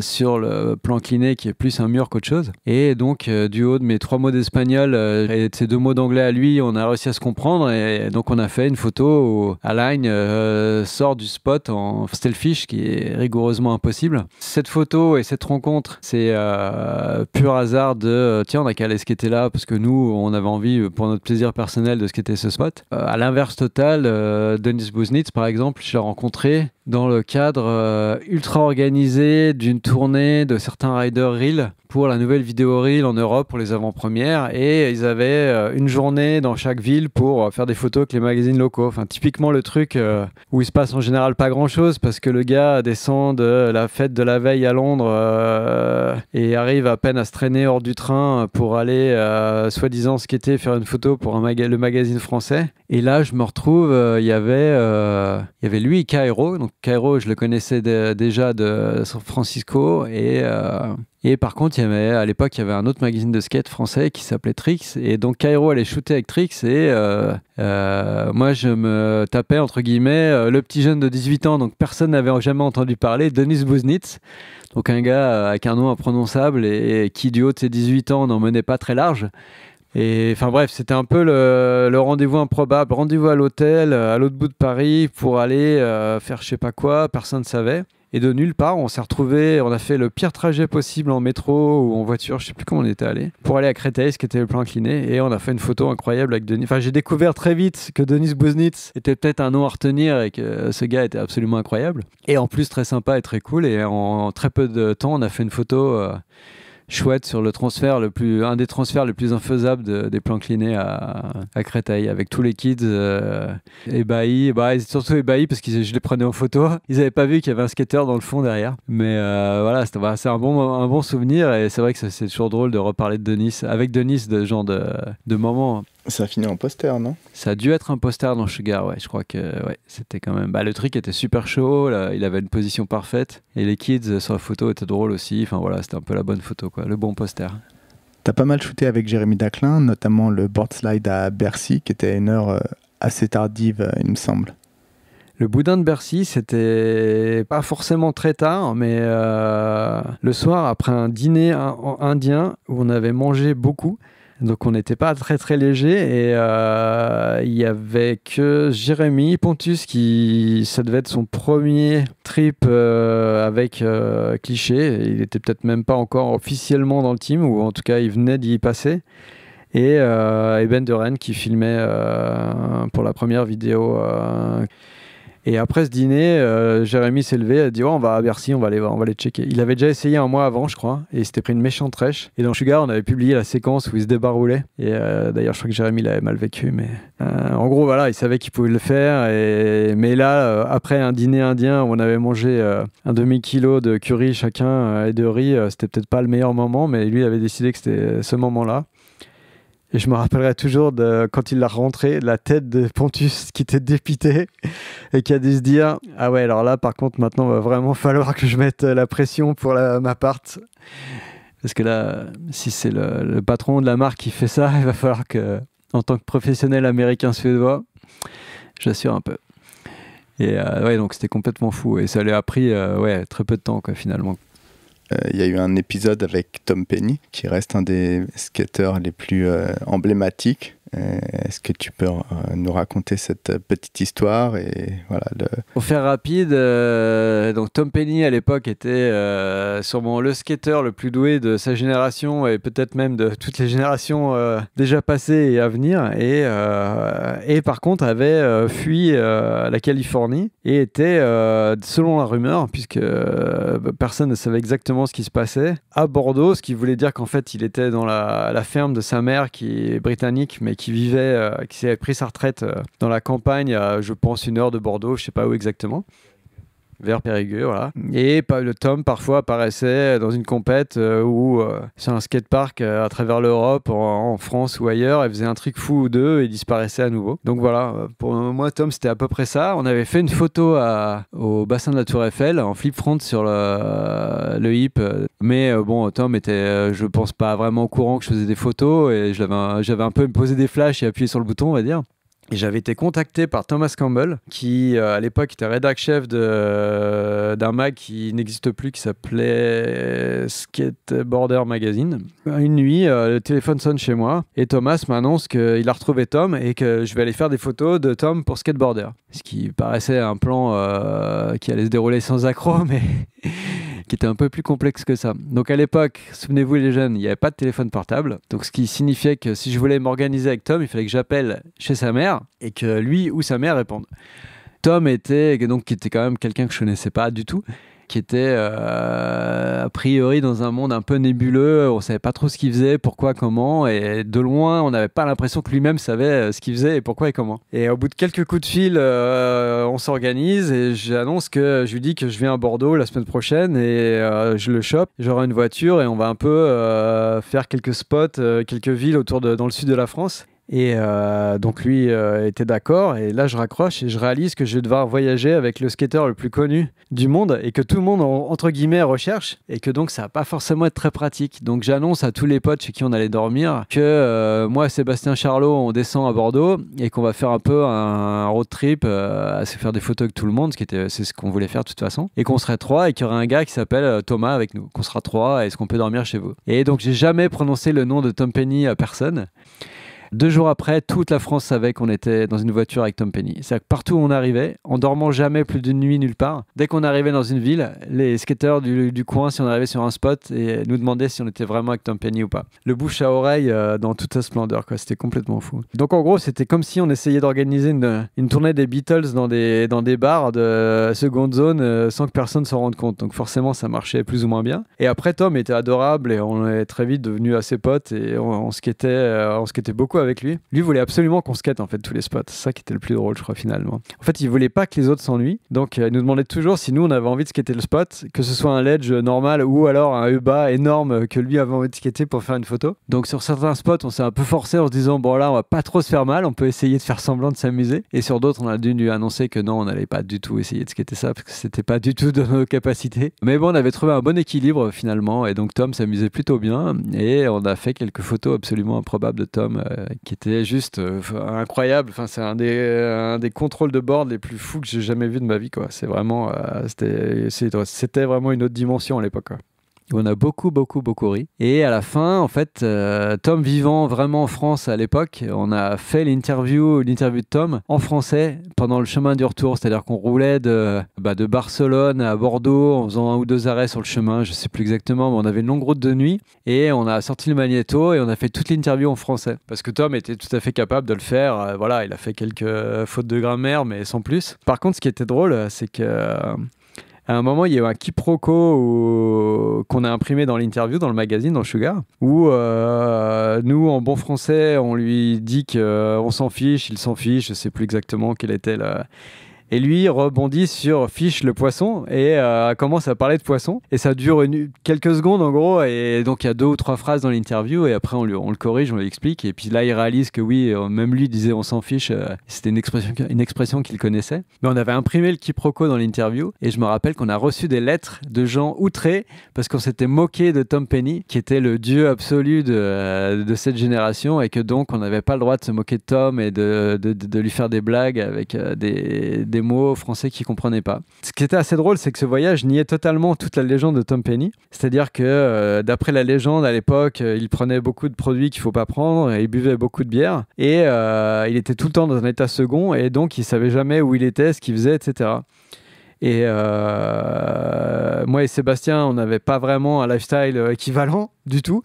sur le plan cliné, qui est plus un mur qu'autre chose. Et donc, du haut de mes trois mots d'espagnol et de ces deux mots d'anglais lui, on a réussi à se comprendre et donc on a fait une photo où Alain euh, sort du spot en fish qui est rigoureusement impossible. Cette photo et cette rencontre, c'est euh, pur hasard de euh, tiens, on a qu'à aller skater là parce que nous, on avait envie pour notre plaisir personnel de ce skater ce spot. à l'inverse total, Denis Buznitz par exemple, je l'ai rencontré dans le cadre euh, ultra organisé d'une tournée de certains riders Reel pour la nouvelle vidéo Reel en Europe pour les avant-premières. Et ils avaient euh, une journée dans chaque ville pour euh, faire des photos avec les magazines locaux. Enfin, typiquement le truc où il se passe en général pas grand-chose parce que le gars descend de la fête de la veille à Londres et arrive à peine à se traîner hors du train pour aller soi-disant qu'était faire une photo pour un le magazine français. Et là, je me retrouve, il y avait il y avait lui, Cairo, donc Cairo, je le connaissais déjà de San Francisco. Et, euh, et par contre, il y avait, à l'époque, il y avait un autre magazine de skate français qui s'appelait Trix. Et donc, Cairo allait shooter avec Trix. Et euh, euh, moi, je me tapais, entre guillemets, le petit jeune de 18 ans, donc personne n'avait jamais entendu parler, Denis Buznitz, Donc, un gars avec un nom imprononçable et qui, du haut de ses 18 ans, n'en menait pas très large. Et enfin bref, c'était un peu le, rendez-vous improbable, rendez-vous à l'hôtel, euh, à l'autre bout de Paris, pour aller euh, faire je sais pas quoi, personne ne savait. Et de nulle part, on s'est retrouvé, on a fait le pire trajet possible en métro ou en voiture, je sais plus comment on était allé, pour aller à Créteil, ce qui était le plan incliné, et on a fait une photo incroyable avec Denis. Enfin, j'ai découvert très vite que Denis Bouznitz était peut-être un nom à retenir et que ce gars était absolument incroyable. Et en plus, très sympa et très cool, et en, très peu de temps, on a fait une photo. Euh, chouette sur le transfert, le plus, un des transferts les plus infaisables des plans clinés à, Créteil, avec tous les kids ébahis, euh, bah, surtout ébahis parce que je les prenais en photo. Ils n'avaient pas vu qu'il y avait un skater dans le fond derrière. Mais euh, voilà, bah, c'est un, bon, un bon souvenir et c'est vrai que c'est toujours drôle de reparler de Denis, avec Denis, de genre de, de moments ça a fini en poster, non Ça a dû être un poster dans Sugar, ouais. Je crois que ouais, c'était quand même. Bah, le truc était super chaud, il avait une position parfaite. Et les kids sur la photo étaient drôles aussi. Enfin voilà, c'était un peu la bonne photo, quoi. Le bon poster. T'as pas mal shooté avec Jérémy Daclin, notamment le board slide à Bercy, qui était à une heure euh, assez tardive, euh, il me semble. Le boudin de Bercy, c'était pas forcément très tard, mais euh, le soir, après un dîner indien où on avait mangé beaucoup, donc on n'était pas très très léger et euh, il y avait que Jérémy Pontus qui ça devait être son premier trip euh, avec euh, Cliché. Il était peut-être même pas encore officiellement dans le team ou en tout cas il venait d'y passer. Et, Eben de rennes qui filmait pour la première vidéo. Et après ce dîner, euh, Jérémy s'est levé, a dit on va à Bercy, on va aller on va aller checker. Il avait déjà essayé un mois avant, je crois, et il s'était pris une méchante trêche. Et dans Sugar, on avait publié la séquence où il se débarroulait. Et euh, d'ailleurs, je crois que Jérémy l'avait mal vécu, mais euh, en gros, voilà, il savait qu'il pouvait le faire. Et... Mais là, après un dîner indien où on avait mangé un demi kilo de curry chacun et de riz, c'était peut-être pas le meilleur moment, mais lui avait décidé que c'était ce moment-là. Et je me rappellerai toujours de quand il l'a rentré, la tête de Pontus qui était dépité et qui a dû se dire Ah ouais, alors là, par contre, maintenant, va vraiment falloir que je mette la pression pour ma part. Parce que là, si c'est le, patron de la marque qui fait ça, il va falloir que, en tant que professionnel américain suédois, j'assure un peu. Et euh, ouais, donc c'était complètement fou. Et ça lui a pris euh, ouais, très peu de temps, finalement. Euh, il y a eu un épisode avec Tom Penny, qui reste un des skateurs les plus euh, emblématiques euh, est-ce que tu peux euh, nous raconter cette petite histoire et voilà Pour faire rapide, euh, donc Tom Penny à l'époque était sûrement le skater le plus doué de sa génération et peut-être même de toutes les générations déjà passées et à venir. Et, et par contre avait fui la Californie et était, selon la rumeur, puisque bah, personne ne savait exactement ce qui se passait, à Bordeaux, ce qui voulait dire qu'en fait il était dans la, la ferme de sa mère qui est britannique mais qui vivait, euh, qui s'est pris sa retraite euh, dans la campagne, je pense, une heure de Bordeaux, je sais pas où exactement vers Périgueux, voilà. Et le Tom, parfois apparaissait dans une compète euh, ou euh, sur un skatepark euh, à travers l'Europe, en, France ou ailleurs, et faisait un truc fou ou deux et disparaissait à nouveau. Donc voilà, pour moi Tom c'était à peu près ça. On avait fait une photo au bassin de la Tour Eiffel en flip front sur le, hip, mais bon Tom était, je pense pas vraiment au courant que je faisais des photos et j'avais un, un peu posé des flashs et appuyé sur le bouton, on va dire. Et j'avais été contacté par Thomas Campbell, qui euh, à l'époque était rédacteur chef euh, d'un mag qui n'existe plus, qui s'appelait Skateboarder Magazine. Une nuit, euh, le téléphone sonne chez moi et Thomas m'annonce qu'il a retrouvé Tom et que je vais aller faire des photos de Tom pour Skateboarder. Ce qui paraissait un plan qui allait se dérouler sans accroc, mais qui était un peu plus complexe que ça. Donc à l'époque, souvenez-vous les jeunes, il n'y avait pas de téléphone portable. Donc ce qui signifiait que si je voulais m'organiser avec Tom, il fallait que j'appelle chez sa mère et que lui ou sa mère répondent. Tom était donc qui était quand même quelqu'un que je ne connaissais pas du tout qui était euh, a priori dans un monde un peu nébuleux. On savait pas trop ce qu'il faisait, pourquoi, comment. Et de loin, on n'avait pas l'impression que lui-même savait euh, ce qu'il faisait et pourquoi et comment. Et au bout de quelques coups de fil, euh, on s'organise et j'annonce que je lui dis que je viens à Bordeaux la semaine prochaine et je le chope. J'aurai une voiture et on va un peu faire quelques spots, quelques villes autour de, dans le sud de la France. Et euh, donc lui euh, était d'accord. Et là, je raccroche et je réalise que je vais devoir voyager avec le skater le plus connu du monde et que tout le monde, entre guillemets, recherche. Et que donc, ça va pas forcément être très pratique. Donc, j'annonce à tous les potes chez qui on allait dormir que euh, moi Sébastien Charlot, on descend à Bordeaux et qu'on va faire un peu un road trip à se faire des photos avec tout le monde, ce qui était, c'est ce qu'on voulait faire de toute façon. Et qu'on serait trois et qu'il y aurait un gars qui s'appelle Thomas avec nous. Qu'on sera trois. Est-ce qu'on peut dormir chez vous Et donc, j'ai jamais prononcé le nom de Tom Penny à personne. Deux jours après, toute la France savait qu'on était dans une voiture avec Tom Penny. C'est-à-dire que partout où on arrivait, en dormant jamais plus d'une nuit nulle part, dès qu'on arrivait dans une ville, les skateurs du, coin, si on arrivait sur un spot, et nous demandaient si on était vraiment avec Tom Penny ou pas. Le bouche à oreille euh, dans toute sa splendeur, quoi. C'était complètement fou. Donc en gros, c'était comme si on essayait d'organiser une, tournée des Beatles dans des, dans des bars de seconde zone euh, sans que personne s'en rende compte. Donc forcément, ça marchait plus ou moins bien. Et après, Tom était adorable et on est très vite devenu assez potes et on, on euh, on beaucoup avec lui. Lui voulait absolument qu'on skate en fait tous les spots. C'est ça qui était le plus drôle, je crois, finalement. En fait, il voulait pas que les autres s'ennuient. Donc, euh, il nous demandait toujours si nous, on avait envie de skater le spot, que ce soit un ledge normal ou alors un UBA énorme que lui avait envie de skater pour faire une photo. Donc, sur certains spots, on s'est un peu forcé en se disant, bon, là, on va pas trop se faire mal, on peut essayer de faire semblant de s'amuser. Et sur d'autres, on a dû lui annoncer que non, on n'allait pas du tout essayer de skater ça parce que c'était pas du tout de nos capacités. Mais bon, on avait trouvé un bon équilibre finalement. Et donc, Tom s'amusait plutôt bien. Et on a fait quelques photos absolument improbables de Tom euh, qui était juste euh, incroyable. Enfin, c'est un des, euh, contrôles de bord les plus fous que j'ai jamais vu de ma vie. vraiment, euh, c'était, vraiment une autre dimension à l'époque on a beaucoup, beaucoup, beaucoup ri. Et à la fin, en fait, euh, Tom vivant vraiment en France à l'époque, on a fait l'interview, l'interview de Tom en français pendant le chemin du retour. C'est-à-dire qu'on roulait de, bah, de Barcelone à Bordeaux en faisant un ou deux arrêts sur le chemin, je ne sais plus exactement, mais on avait une longue route de nuit et on a sorti le magnéto et on a fait toute l'interview en français. Parce que Tom était tout à fait capable de le faire. Euh, voilà, il a fait quelques fautes de grammaire, mais sans plus. Par contre, ce qui était drôle, c'est que euh, à un moment, il y a eu un quiproquo qu'on a imprimé dans l'interview, dans le magazine, dans Sugar, où euh, nous, en bon français, on lui dit qu'on euh, s'en fiche, il s'en fiche, je ne sais plus exactement quelle était la, et lui rebondit sur Fiche le poisson et euh, commence à parler de poisson. Et ça dure quelques secondes en gros. Et donc il y a deux ou trois phrases dans l'interview. Et après on, le corrige, on lui explique. Et puis là il réalise que oui, euh, même lui disait on s'en fiche. Euh, c'était une expression, une expression qu'il connaissait. Mais on avait imprimé le quiproquo dans l'interview. Et je me rappelle qu'on a reçu des lettres de gens outrés parce qu'on s'était moqué de Tom Penny qui était le dieu absolu de, cette génération et que donc on n'avait pas le droit de se moquer de Tom et de, de, lui faire des blagues avec des mots français qu'il comprenait pas. Ce qui était assez drôle, c'est que ce voyage niait totalement toute la légende de Tom Penny. C'est-à-dire que, euh, d'après la légende, à l'époque, euh, il prenait beaucoup de produits qu'il faut pas prendre et il buvait beaucoup de bière. Et euh, il était tout le temps dans un état second et donc il savait jamais où il était, ce qu'il faisait, etc. Et moi et Sébastien, on n'avait pas vraiment un lifestyle équivalent du tout.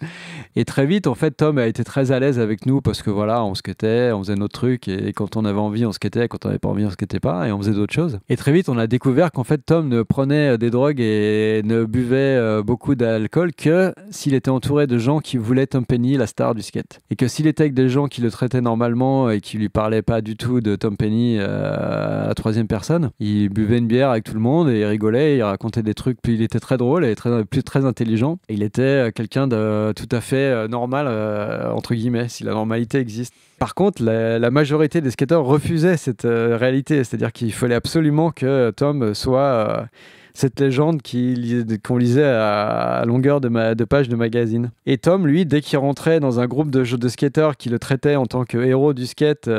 Et très vite, en fait, Tom a été très à l'aise avec nous parce que voilà, on skatait, on faisait notre truc et quand on avait envie, on skatait, quand on n'avait pas envie, on skatait pas et on faisait d'autres choses. Et très vite, on a découvert qu'en fait, Tom ne prenait euh, des drogues et ne buvait euh, beaucoup d'alcool que s'il était entouré de gens qui voulaient Tom Penny, la star du skate. Et que s'il était avec des gens qui le traitaient normalement et qui lui parlaient pas du tout de Tom Penny euh, à troisième personne, il buvait une bière avec tout le monde et il rigolait, il racontait des trucs, puis il était très drôle et très, plus très intelligent. Il était quelqu'un tout à fait euh, normal, euh, entre guillemets, si la normalité existe. Par contre, la, majorité des skateurs refusaient cette euh, réalité, c'est-à-dire qu'il fallait absolument que Tom soit cette légende qu'on lisait à, longueur de, de pages de magazine. Et Tom, lui, dès qu'il rentrait dans un groupe de, de skateurs qui le traitaient en tant que héros du skate,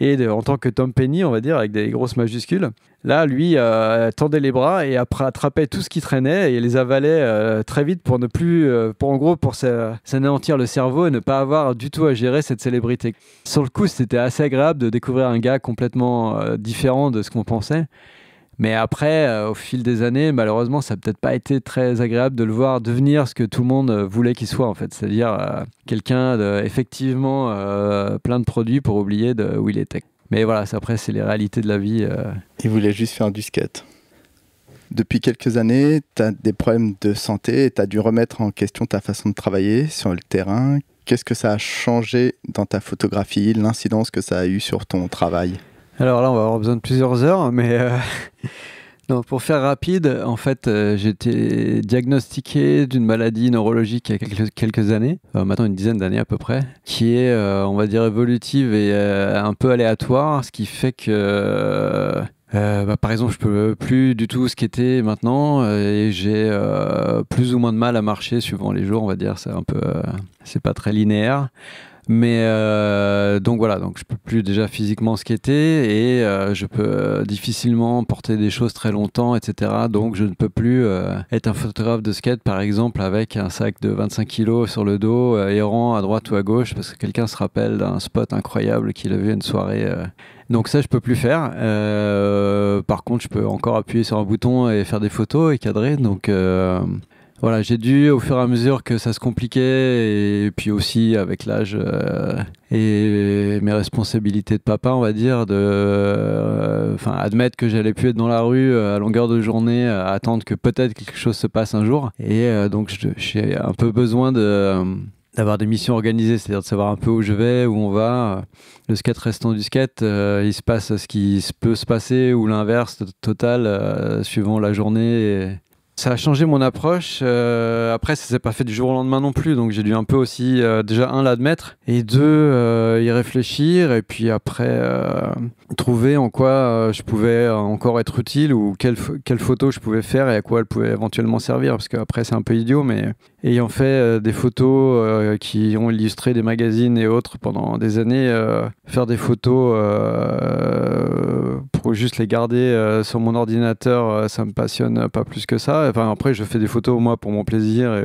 et en tant que Tom Penny, on va dire, avec des grosses majuscules. Là, lui euh, tendait les bras et après attrapait tout ce qui traînait et les avalait euh, très vite pour ne plus, euh, pour en gros, pour s'anéantir le cerveau et ne pas avoir du tout à gérer cette célébrité. Sur le coup, c'était assez agréable de découvrir un gars complètement différent de ce qu'on pensait. Mais après, euh, au fil des années, malheureusement, ça n'a peut-être pas été très agréable de le voir devenir ce que tout le monde euh, voulait qu'il soit, en fait. C'est-à-dire euh, quelqu'un de, effectivement plein de produits pour oublier de où il était. Mais voilà, après, c'est les réalités de la vie. Il voulait juste faire du skate. Depuis quelques années, tu as des problèmes de santé et tu as dû remettre en question ta façon de travailler sur le terrain. Qu'est-ce que ça a changé dans ta photographie, l'incidence que ça a eu sur ton travail alors là, on va avoir besoin de plusieurs heures, mais euh, pour faire rapide, en fait, euh, j'ai été diagnostiqué d'une maladie neurologique il y a quelques, années, maintenant une dizaine d'années à peu près, qui est, euh, on va dire, évolutive et un peu aléatoire, ce qui fait que... Bah, par exemple, je peux plus du tout ce skater maintenant et j'ai plus ou moins de mal à marcher suivant les jours, on va dire. C'est un peu, c'est pas très linéaire. Mais euh, donc voilà, donc je peux plus déjà physiquement skater et euh, je peux euh, difficilement porter des choses très longtemps, etc. Donc je ne peux plus être un photographe de skate, par exemple, avec un sac de 25 kilos sur le dos, errant à droite ou à gauche, parce que quelqu'un se rappelle d'un spot incroyable qu'il a vu une soirée. Donc ça, je peux plus faire. par contre, je peux encore appuyer sur un bouton et faire des photos et cadrer. Donc voilà, j'ai dû, au fur et à mesure que ça se compliquait, et puis aussi avec l'âge euh, et mes responsabilités de papa, on va dire, de, euh, admettre que j'allais plus être dans la rue euh, à longueur de journée, attendre que peut-être quelque chose se passe un jour. Et donc, j'ai un peu besoin de d'avoir des missions organisées, c'est-à-dire de savoir un peu où je vais, où on va. Le skate restant du skate, il se passe ce qui peut se passer ou l'inverse total suivant la journée ça a changé mon approche. Euh, après, ça s'est pas fait du jour au lendemain non plus, donc j'ai dû un peu aussi euh, déjà un l'admettre et deux euh, y réfléchir et puis après trouver en quoi je pouvais encore être utile ou quelle, quelle photo je pouvais faire et à quoi elle pouvait éventuellement servir. Parce qu'après, c'est un peu idiot, mais ayant fait euh, des photos euh, qui ont illustré des magazines et autres pendant des années, euh, faire des photos pour juste les garder sur mon ordinateur, ça me passionne pas plus que ça. Enfin, après, je fais des photos moi pour mon plaisir et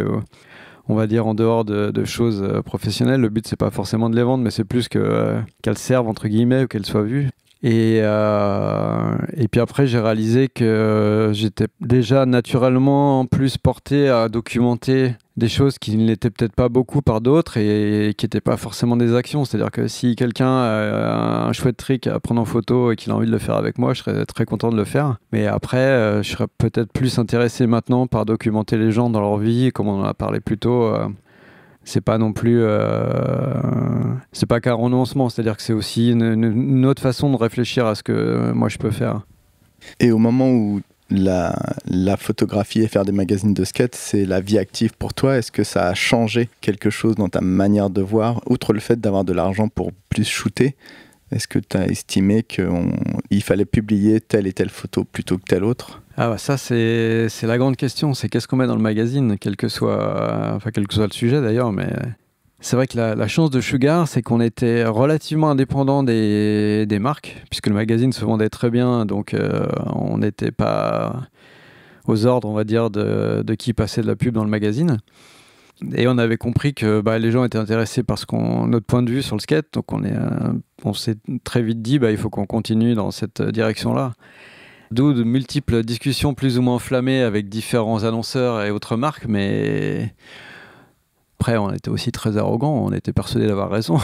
on va dire en dehors de, choses professionnelles. Le but c'est pas forcément de les vendre, mais c'est plus qu'elles servent entre guillemets ou qu'elles soient vues. Et, euh, et puis après, j'ai réalisé que j'étais déjà naturellement plus porté à documenter des choses qui ne l'étaient peut-être pas beaucoup par d'autres et qui n'étaient pas forcément des actions. C'est-à-dire que si quelqu'un a un chouette trick à prendre en photo et qu'il a envie de le faire avec moi, je serais très content de le faire. Mais après, euh, je serais peut-être plus intéressé maintenant par documenter les gens dans leur vie, comme on en a parlé plus tôt, euh, c'est pas non plus euh, c'est pas qu'un renoncement c'est à dire que c'est aussi une, autre façon de réfléchir à ce que euh, moi je peux faire et au moment où la, la photographie et faire des magazines de skate, c'est la vie active pour toi. Est-ce que ça a changé quelque chose dans ta manière de voir, outre le fait d'avoir de l'argent pour plus shooter Est-ce que tu as estimé qu'il fallait publier telle et telle photo plutôt que telle autre ah bah ça c'est la grande question, c'est qu'est-ce qu'on met dans le magazine, quel que soit, quel que soit le sujet d'ailleurs, mais c'est vrai que la, chance de Sugar, c'est qu'on était relativement indépendant des, marques, puisque le magazine se vendait très bien, donc euh, on n'était pas aux ordres, on va dire, de, qui passait de la pub dans le magazine. Et on avait compris que bah, les gens étaient intéressés par qu'on, notre point de vue sur le skate, donc on, euh, on s'est très vite dit, bah, il faut qu'on continue dans cette euh, direction-là. D'où de multiples discussions plus ou moins flammées avec différents annonceurs et autres marques, mais après, on était aussi très arrogant, on était persuadé d'avoir raison.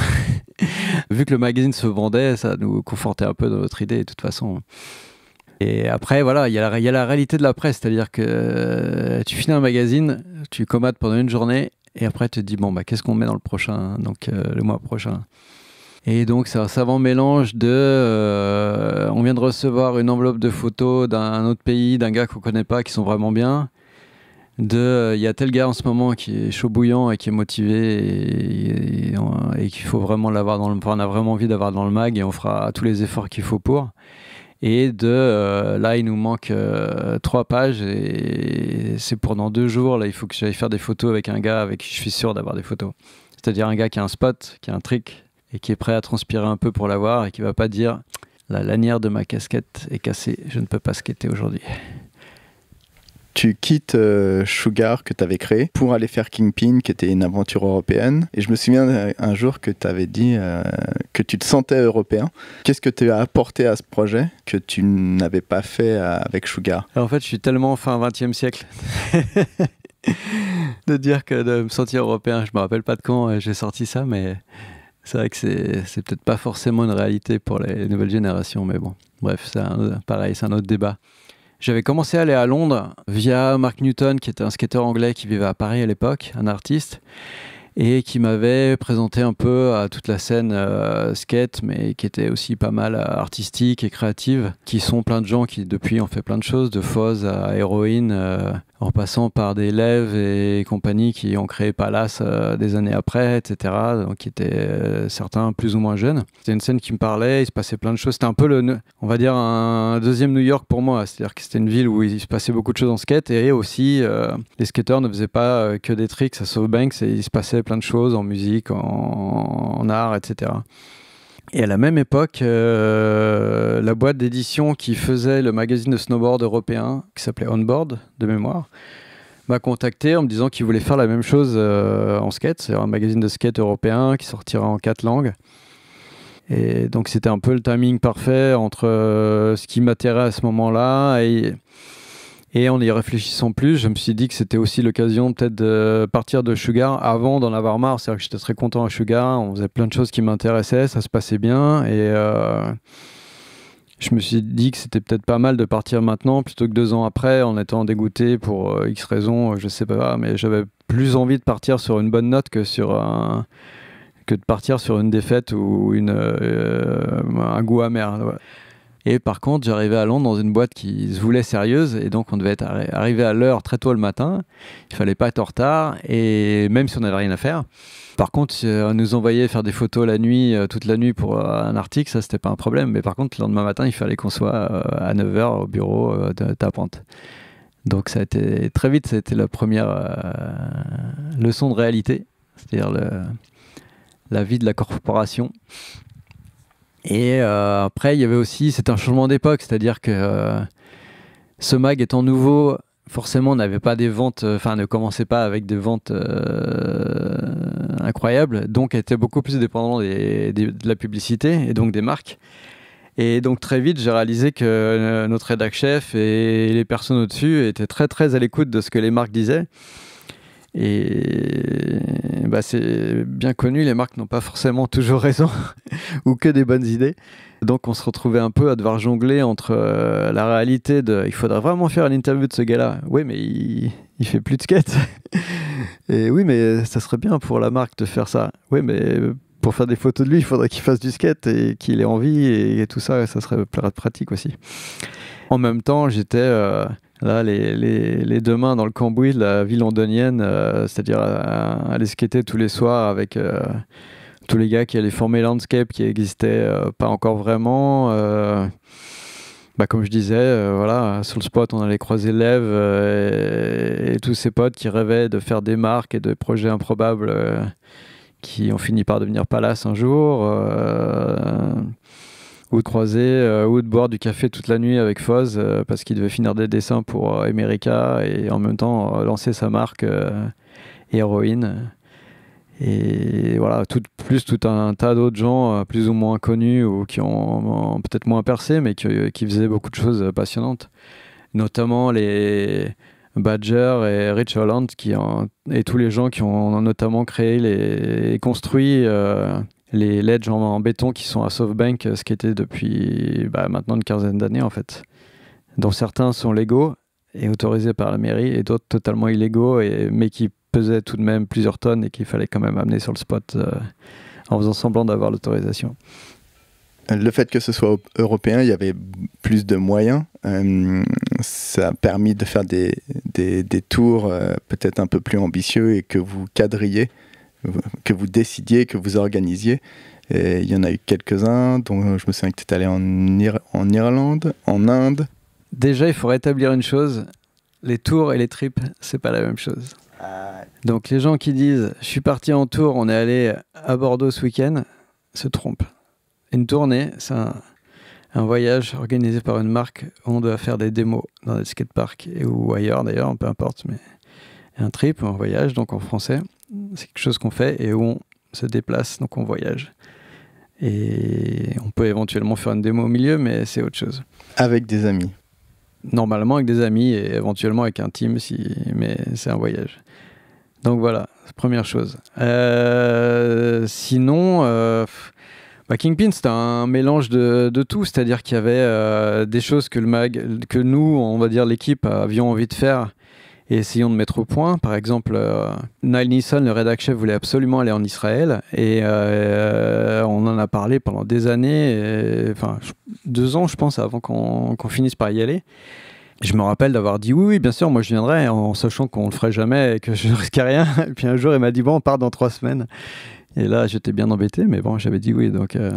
Vu que le magazine se vendait, ça nous confortait un peu dans notre idée, de toute façon. Et après, voilà, il y, a la, réalité de la presse, c'est-à-dire que tu finis un magazine, tu commates pendant une journée, et après tu te dis, bon, bah, qu'est-ce qu'on met dans le prochain, donc euh, le mois prochain et donc c'est un savant mélange de... Euh, on vient de recevoir une enveloppe de photos d'un autre pays, d'un gars qu'on connaît pas, qui sont vraiment bien. De, euh, il y a tel gars en ce moment qui est chaud bouillant et qui est motivé et, qu'il faut vraiment l'avoir dans le, on a vraiment envie d'avoir dans le mag et on fera tous les efforts qu'il faut pour et de euh, là il nous manque trois pages et c'est pour dans deux jours là il faut que j'aille faire des photos avec un gars avec qui je suis sûr d'avoir des photos c'est à dire un gars qui a un spot qui a un trick et qui est prêt à transpirer un peu pour l'avoir et qui va pas dire la lanière de ma casquette est cassée, je ne peux pas skater aujourd'hui. Tu quittes euh, Sugar que tu avais créé pour aller faire Kingpin, qui était une aventure européenne. Et je me souviens un jour que tu avais dit euh, que tu te sentais européen. Qu'est-ce que tu as apporté à ce projet que tu n'avais pas fait euh, avec Sugar En fait, je suis tellement fin 20e siècle. de dire que de me sentir européen, je me rappelle pas de quand j'ai sorti ça, mais c'est vrai que c'est peut-être pas forcément une réalité pour les, nouvelles générations, mais bon, bref, c'est pareil, c'est un autre débat. J'avais commencé à aller à Londres via Mark Newton, qui était un skateur anglais qui vivait à Paris à l'époque, un artiste et qui m'avait présenté un peu à toute la scène euh, skate, mais qui était aussi pas mal euh, artistique et créative, qui sont plein de gens qui depuis ont fait plein de choses, de Foz à Héroïne, euh, en passant par des élèves et compagnie qui ont créé Palace des années après, etc., donc qui étaient certains plus ou moins jeunes. C'était une scène qui me parlait, il se passait plein de choses, c'était un peu le, on va dire, un deuxième New York pour moi, c'est-à-dire que c'était une ville où il se passait beaucoup de choses en skate, et aussi les skateurs ne faisaient pas que des tricks à South et il se passait plein de choses, en musique, en, art, etc. Et à la même époque, euh, la boîte d'édition qui faisait le magazine de snowboard européen, qui s'appelait Onboard, de mémoire, m'a contacté en me disant qu'il voulait faire la même chose euh, en skate, c'est un magazine de skate européen qui sortira en quatre langues. Et donc c'était un peu le timing parfait entre euh, ce qui m'attirait à ce moment-là et et en y réfléchissant plus, je me suis dit que c'était aussi l'occasion peut-être de partir de Sugar avant d'en avoir marre. C'est-à-dire que j'étais très content à Sugar, on faisait plein de choses qui m'intéressaient, ça se passait bien. Et euh, je me suis dit que c'était peut-être pas mal de partir maintenant plutôt que deux ans après en étant dégoûté pour euh, X raisons, je sais pas, mais j'avais plus envie de partir sur une bonne note que sur que de partir sur une défaite ou une, euh, un goût amer. Et par contre, j'arrivais à Londres dans une boîte qui se voulait sérieuse et donc on devait être arrivé à l'heure très tôt le matin. Il fallait pas être en retard et même si on n'avait rien à faire. Par contre, euh, on nous envoyait faire des photos la nuit, euh, toute la nuit pour euh, un article, ça c'était pas un problème. Mais par contre, le lendemain matin, il fallait qu'on soit à 9h au bureau de Tapante. Donc ça a été très vite, ça a été la première leçon de réalité, c'est-à-dire la vie de la corporation. Et euh, après, il y avait aussi, c'est un changement d'époque, c'est-à-dire que euh, ce mag étant nouveau, forcément, n'avait pas des ventes, euh, enfin, ne commençait pas avec des ventes incroyables, donc était beaucoup plus dépendant de la publicité et donc des marques. Et donc très vite, j'ai réalisé que notre rédac chef et les personnes au-dessus étaient très très à l'écoute de ce que les marques disaient. Et bah, c'est bien connu, les marques n'ont pas forcément toujours raison ou que des bonnes idées. Donc on se retrouvait un peu à devoir jongler entre euh, la réalité de il faudrait vraiment faire une interview de ce gars-là. Oui, mais il, il fait plus de skate. Et oui, mais ça serait bien pour la marque de faire ça. Oui, mais pour faire des photos de lui, il faudrait qu'il fasse du skate et qu'il ait envie et, tout ça, ça serait pratique aussi. En même temps, j'étais euh, Là, les, les, les, deux mains dans le cambouis de la ville londonienne, euh, c'est-à-dire euh, aller skater tous les soirs avec euh, tous les gars qui allaient former Landscape qui existait pas encore vraiment. Bah, comme je disais, voilà, sur le spot, on allait croiser Lev et, tous ses potes qui rêvaient de faire des marques et de projets improbables qui ont fini par devenir Palace un jour ou de croiser euh, ou de boire du café toute la nuit avec Foz euh, parce qu'il devait finir des dessins pour euh, America et en même temps lancer sa marque héroïne. Et voilà, tout, plus tout un tas d'autres gens plus ou moins connus ou qui ont, peut-être moins percé mais qui, faisaient beaucoup de choses passionnantes, notamment les Badger et Rich Holland qui ont, et tous les gens qui ont notamment créé et construit les ledges en, en, béton qui sont à SoftBank, euh, ce qui était depuis bah, maintenant une quinzaine d'années en fait, dont certains sont légaux et autorisés par la mairie et d'autres totalement illégaux, et, mais qui pesaient tout de même plusieurs tonnes et qu'il fallait quand même amener sur le spot euh, en faisant semblant d'avoir l'autorisation. Le fait que ce soit européen, il y avait plus de moyens. Euh, ça a permis de faire des, des, tours peut-être un peu plus ambitieux et que vous cadriez que vous décidiez, que vous organisiez. Et il y en a eu quelques-uns, dont je me souviens que tu allé en, en Irlande, en Inde. Déjà, il faut rétablir une chose les tours et les tripes, c'est pas la même chose. Ah. Donc, les gens qui disent je suis parti en tour, on est allé à Bordeaux ce week-end, se trompent. Une tournée, c'est un, un, voyage organisé par une marque où on doit faire des démos dans des skateparks ou ailleurs d'ailleurs, peu importe, mais un trip, un voyage, donc en français, c'est quelque chose qu'on fait et où on se déplace, donc on voyage. Et on peut éventuellement faire une démo au milieu, mais c'est autre chose. Avec des amis Normalement avec des amis et éventuellement avec un team, si... mais c'est un voyage. Donc voilà, première chose. Euh, sinon, euh, bah, Kingpin, c'était un mélange de, tout, c'est-à-dire qu'il y avait euh, des choses que, le que nous, on va dire l'équipe, avions envie de faire et essayons de mettre au point. Par exemple, euh, Nile Niall le rédacteur chef, voulait absolument aller en Israël et euh, on en a parlé pendant des années, enfin deux ans, je pense, avant qu'on finisse par y aller. Je me rappelle d'avoir dit oui, oui, bien sûr, moi je viendrai, en sachant qu'on le ferait jamais et que je ne risquais rien. Et puis un jour, il m'a dit bon, on part dans trois semaines. Et là, j'étais bien embêté, mais bon, j'avais dit oui. Donc, euh,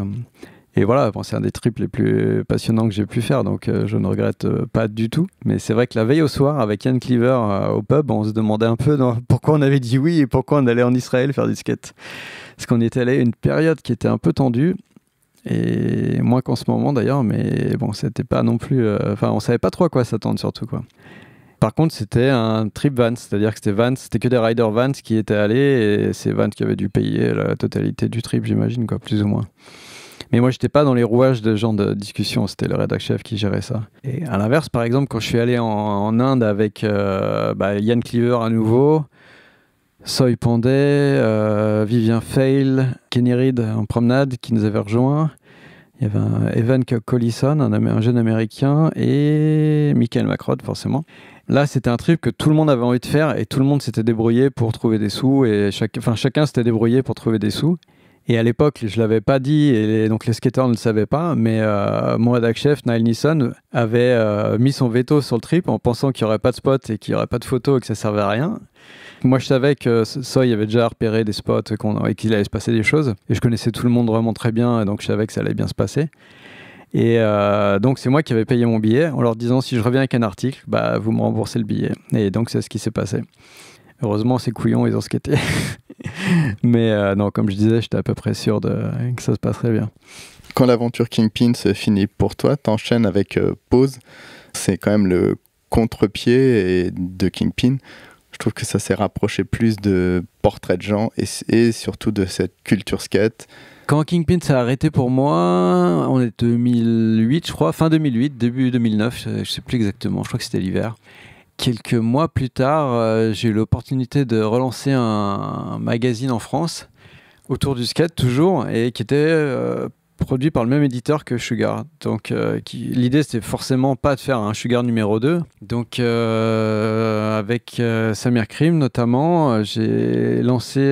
et voilà, c'est un des trips les plus passionnants que j'ai pu faire, donc euh, je ne regrette euh, pas du tout. Mais c'est vrai que la veille au soir, avec Ian Cleaver euh, au pub, on se demandait un peu pourquoi on avait dit oui et pourquoi on allait en Israël faire du skate. Parce qu'on était allé une période qui était un peu tendue, et moins qu'en ce moment d'ailleurs, mais bon, c'était pas non plus. Enfin, on savait pas trop à quoi s'attendre surtout, quoi. Par contre, c'était un trip van, c'est-à-dire que c'était van, c'était que des riders Vans qui étaient allés, et c'est Vans qui avait dû payer la totalité du trip, j'imagine, quoi, plus ou moins. Mais moi, j'étais pas dans les rouages de genre de discussion. C'était le rédacteur chef qui gérait ça. Et à l'inverse, par exemple, quand je suis allé en, Inde avec Yann euh, bah, Cleaver à nouveau, Soy Pandey, euh, Vivien Fail, Kenny Reed en promenade qui nous avait rejoints. Il y avait Evan Collison, un, jeune américain, et Michael Macrod, forcément. Là, c'était un trip que tout le monde avait envie de faire et tout le monde s'était débrouillé pour trouver des sous. Et chaque, enfin, chacun s'était débrouillé pour trouver des sous. Et à l'époque, je l'avais pas dit, et donc les skaters ne le savaient pas, mais euh, moi, chef, Nile Nisson, avait euh, mis son veto sur le trip en pensant qu'il n'y aurait pas de spot et qu'il n'y aurait pas de photos et que ça servait à rien. Moi, je savais que Soy avait déjà repéré des spots et qu'il allait se passer des choses. Et je connaissais tout le monde vraiment très bien, et donc je savais que ça allait bien se passer. Et euh, donc, c'est moi qui avais payé mon billet en leur disant si je reviens avec un article, bah, vous me remboursez le billet. Et donc, c'est ce qui s'est passé. Heureusement, ces couillons, ils ont skaté. Mais euh, non, comme je disais, j'étais à peu près sûr de, que ça se passerait bien. Quand l'aventure Kingpin se finit pour toi, t'enchaînes avec euh, Pause. C'est quand même le contre-pied de Kingpin. Je trouve que ça s'est rapproché plus de portraits de gens et, surtout de cette culture skate. Quand Kingpin s'est arrêté pour moi, on est 2008, je crois, fin 2008, début 2009, je sais plus exactement, je crois que c'était l'hiver quelques mois plus tard, euh, j'ai eu l'opportunité de relancer un, magazine en France autour du skate toujours et qui était euh, produit par le même éditeur que Sugar. Donc euh, l'idée c'était forcément pas de faire un Sugar numéro 2. Donc euh, avec euh, Samir Krim notamment, j'ai lancé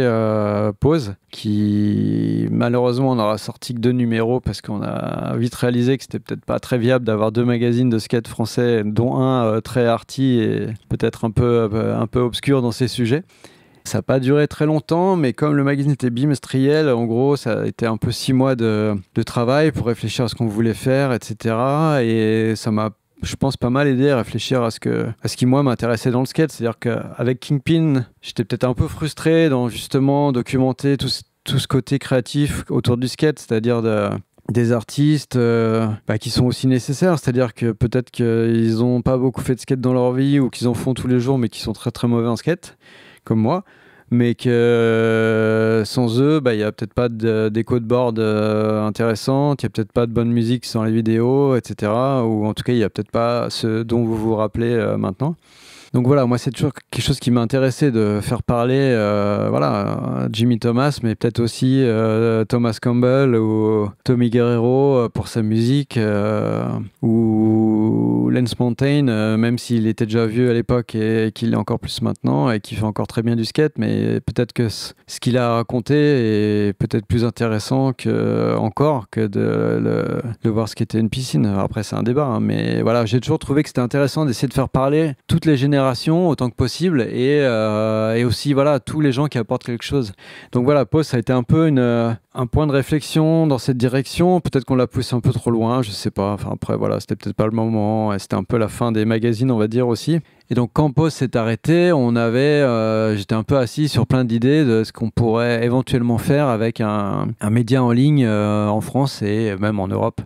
Pause qui malheureusement on sorti que deux numéros parce qu'on a vite réalisé que c'était peut-être pas très viable d'avoir deux magazines de skate français dont un très arty et peut-être un peu un peu obscur dans ses sujets. Ça n'a pas duré très longtemps, mais comme le magazine était bimestriel, en gros, ça a été un peu six mois de, travail pour réfléchir à ce qu'on voulait faire, etc. Et ça m'a je pense, pas mal aidé à réfléchir à ce, que, ce qui, moi, m'intéressait dans le skate. C'est-à-dire qu'avec Kingpin, j'étais peut-être un peu frustré dans justement documenter tout, ce côté créatif autour du skate, c'est-à-dire des artistes euh, bah, qui sont aussi nécessaires, c'est-à-dire que peut-être qu'ils n'ont pas beaucoup fait de skate dans leur vie ou qu'ils en font tous les jours mais qui sont très très mauvais en skate, comme moi mais que euh, sans eux, il bah, n'y a peut-être pas d'écho de board euh, intéressante, il n'y a peut-être pas de bonne musique sans les vidéos, etc. Ou en tout cas, il n'y a peut-être pas ce dont vous vous rappelez euh, maintenant. Donc voilà, moi c'est toujours quelque chose qui m'a intéressé de faire parler euh, voilà, Jimmy Thomas, mais peut-être aussi euh, Thomas Campbell ou Tommy Guerrero euh, pour sa musique, ou Lance Mountain, même s'il était déjà vieux à l'époque et qu'il est encore plus maintenant et qu'il fait encore très bien du skate, mais peut-être que ce qu'il a raconté est peut-être plus intéressant que, encore que de, le, voir ce qu'était une piscine. Après c'est un débat, hein, mais voilà, j'ai toujours trouvé que c'était intéressant d'essayer de faire parler toutes les générations autant que possible euh, et, aussi voilà tous les gens qui apportent quelque chose. Donc voilà, Post ça a été un peu une, euh, un point de réflexion dans cette direction. Peut-être qu'on l'a poussé un peu trop loin, je sais pas. Enfin après voilà, c'était peut-être pas le moment. C'était un peu la fin des magazines, on va dire aussi. Et donc quand Post s'est arrêté, on avait, euh, j'étais un peu assis sur plein d'idées de ce qu'on pourrait éventuellement faire avec un, média en ligne en France et même en Europe.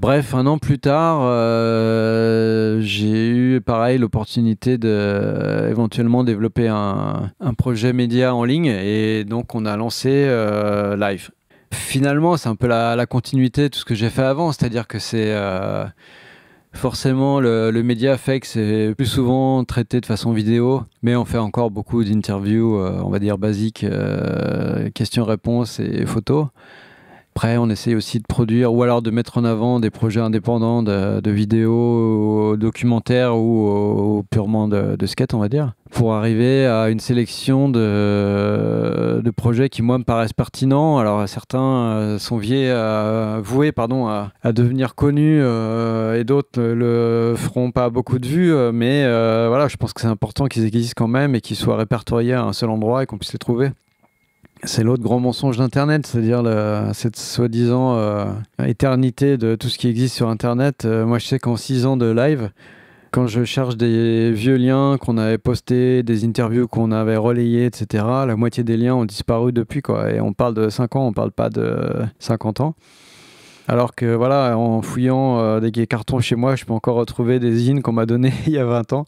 Bref, un an plus tard, euh, j'ai eu pareil l'opportunité d'éventuellement développer un, projet média en ligne et donc on a lancé euh, Live. Finalement, c'est un peu la, continuité de tout ce que j'ai fait avant, c'est-à-dire que c'est euh, Forcément, le, le, média fait que c'est plus souvent traité de façon vidéo, mais on fait encore beaucoup d'interviews, on va dire basiques, questions-réponses et photos. Après, on essaye aussi de produire ou alors de mettre en avant des projets indépendants de, de vidéos, documentaires ou, purement de, de, skate, on va dire, pour arriver à une sélection de, projets qui, moi, me paraissent pertinents. Alors, certains euh, sont viés à, euh, voués pardon, à, devenir connus euh, et d'autres ne le feront pas beaucoup de vues, mais voilà, je pense que c'est important qu'ils existent quand même et qu'ils soient répertoriés à un seul endroit et qu'on puisse les trouver. C'est l'autre grand mensonge d'Internet, c'est-à-dire cette soi-disant euh, éternité de tout ce qui existe sur Internet. Euh, moi, je sais qu'en six ans de live, quand je cherche des vieux liens qu'on avait postés, des interviews qu'on avait relayées, etc., la moitié des liens ont disparu depuis. Et on parle de cinq ans, on ne parle pas de 50 ans. Alors que voilà, en fouillant euh, des cartons chez moi, je peux encore retrouver des zines qu'on m'a données il y a 20 ans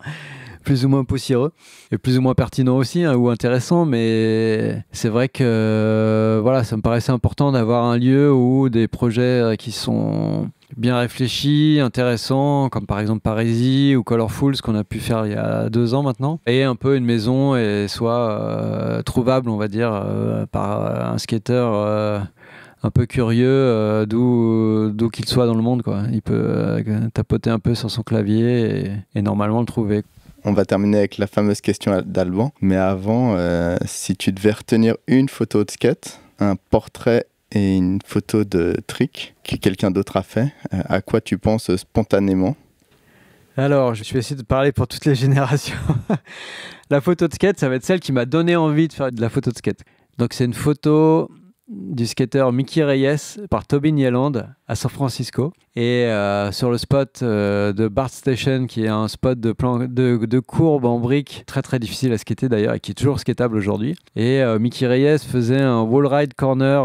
plus ou moins poussiéreux et plus ou moins pertinent aussi hein, ou intéressant. Mais c'est vrai que euh, voilà, ça me paraissait important d'avoir un lieu où des projets euh, qui sont bien réfléchis, intéressants, comme par exemple Parisie ou Colorful, ce qu'on a pu faire il y a deux ans maintenant, et un peu une maison et soit euh, trouvable, on va dire, par un skater un peu curieux, d'où d'où qu'il soit dans le monde, quoi. Il peut tapoter un peu sur son clavier et normalement le trouver. On va terminer avec la fameuse question d'Alban. Mais avant, euh, si tu devais retenir une photo de skate, un portrait et une photo de trick que quelqu'un d'autre a fait, euh, à quoi tu penses spontanément alors, je suis essayer de parler pour toutes les générations. la photo de skate, ça va être celle qui m'a donné envie de faire de la photo de skate. Donc, c'est une photo du skateur Mickey Reyes par Tobin Yelland à San Francisco. Et euh, sur le spot euh, de Bart Station, qui est un spot de, plan courbe en brique très très difficile à skater d'ailleurs, et qui est toujours skatable aujourd'hui. Et euh, Mickey Reyes faisait un wall ride corner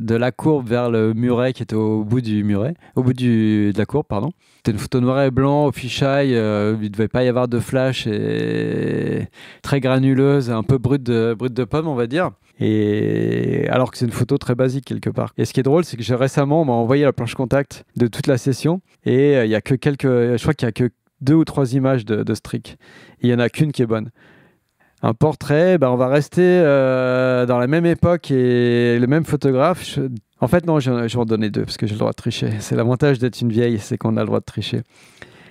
de la courbe vers le muret qui est au bout du muret, au bout de la courbe, pardon. C'était une photo noir et blanc au fisheye. Euh, il ne devait pas y avoir de flash et très granuleuse, un peu brute de, brute de pomme, on va dire. Et alors que c'est une photo très basique quelque part. Et ce qui est drôle, c'est que j'ai récemment m'a envoyé la planche contact de toute la session et euh, il y a que quelques, je crois qu'il y a que deux ou trois images de, de Il y en a qu'une qui est bonne un portrait, bah, on va rester euh, dans la même époque et le même photographe. En fait, non, je, vais en donner deux parce que j'ai le droit de tricher. C'est l'avantage d'être une vieille, c'est qu'on a le droit de tricher.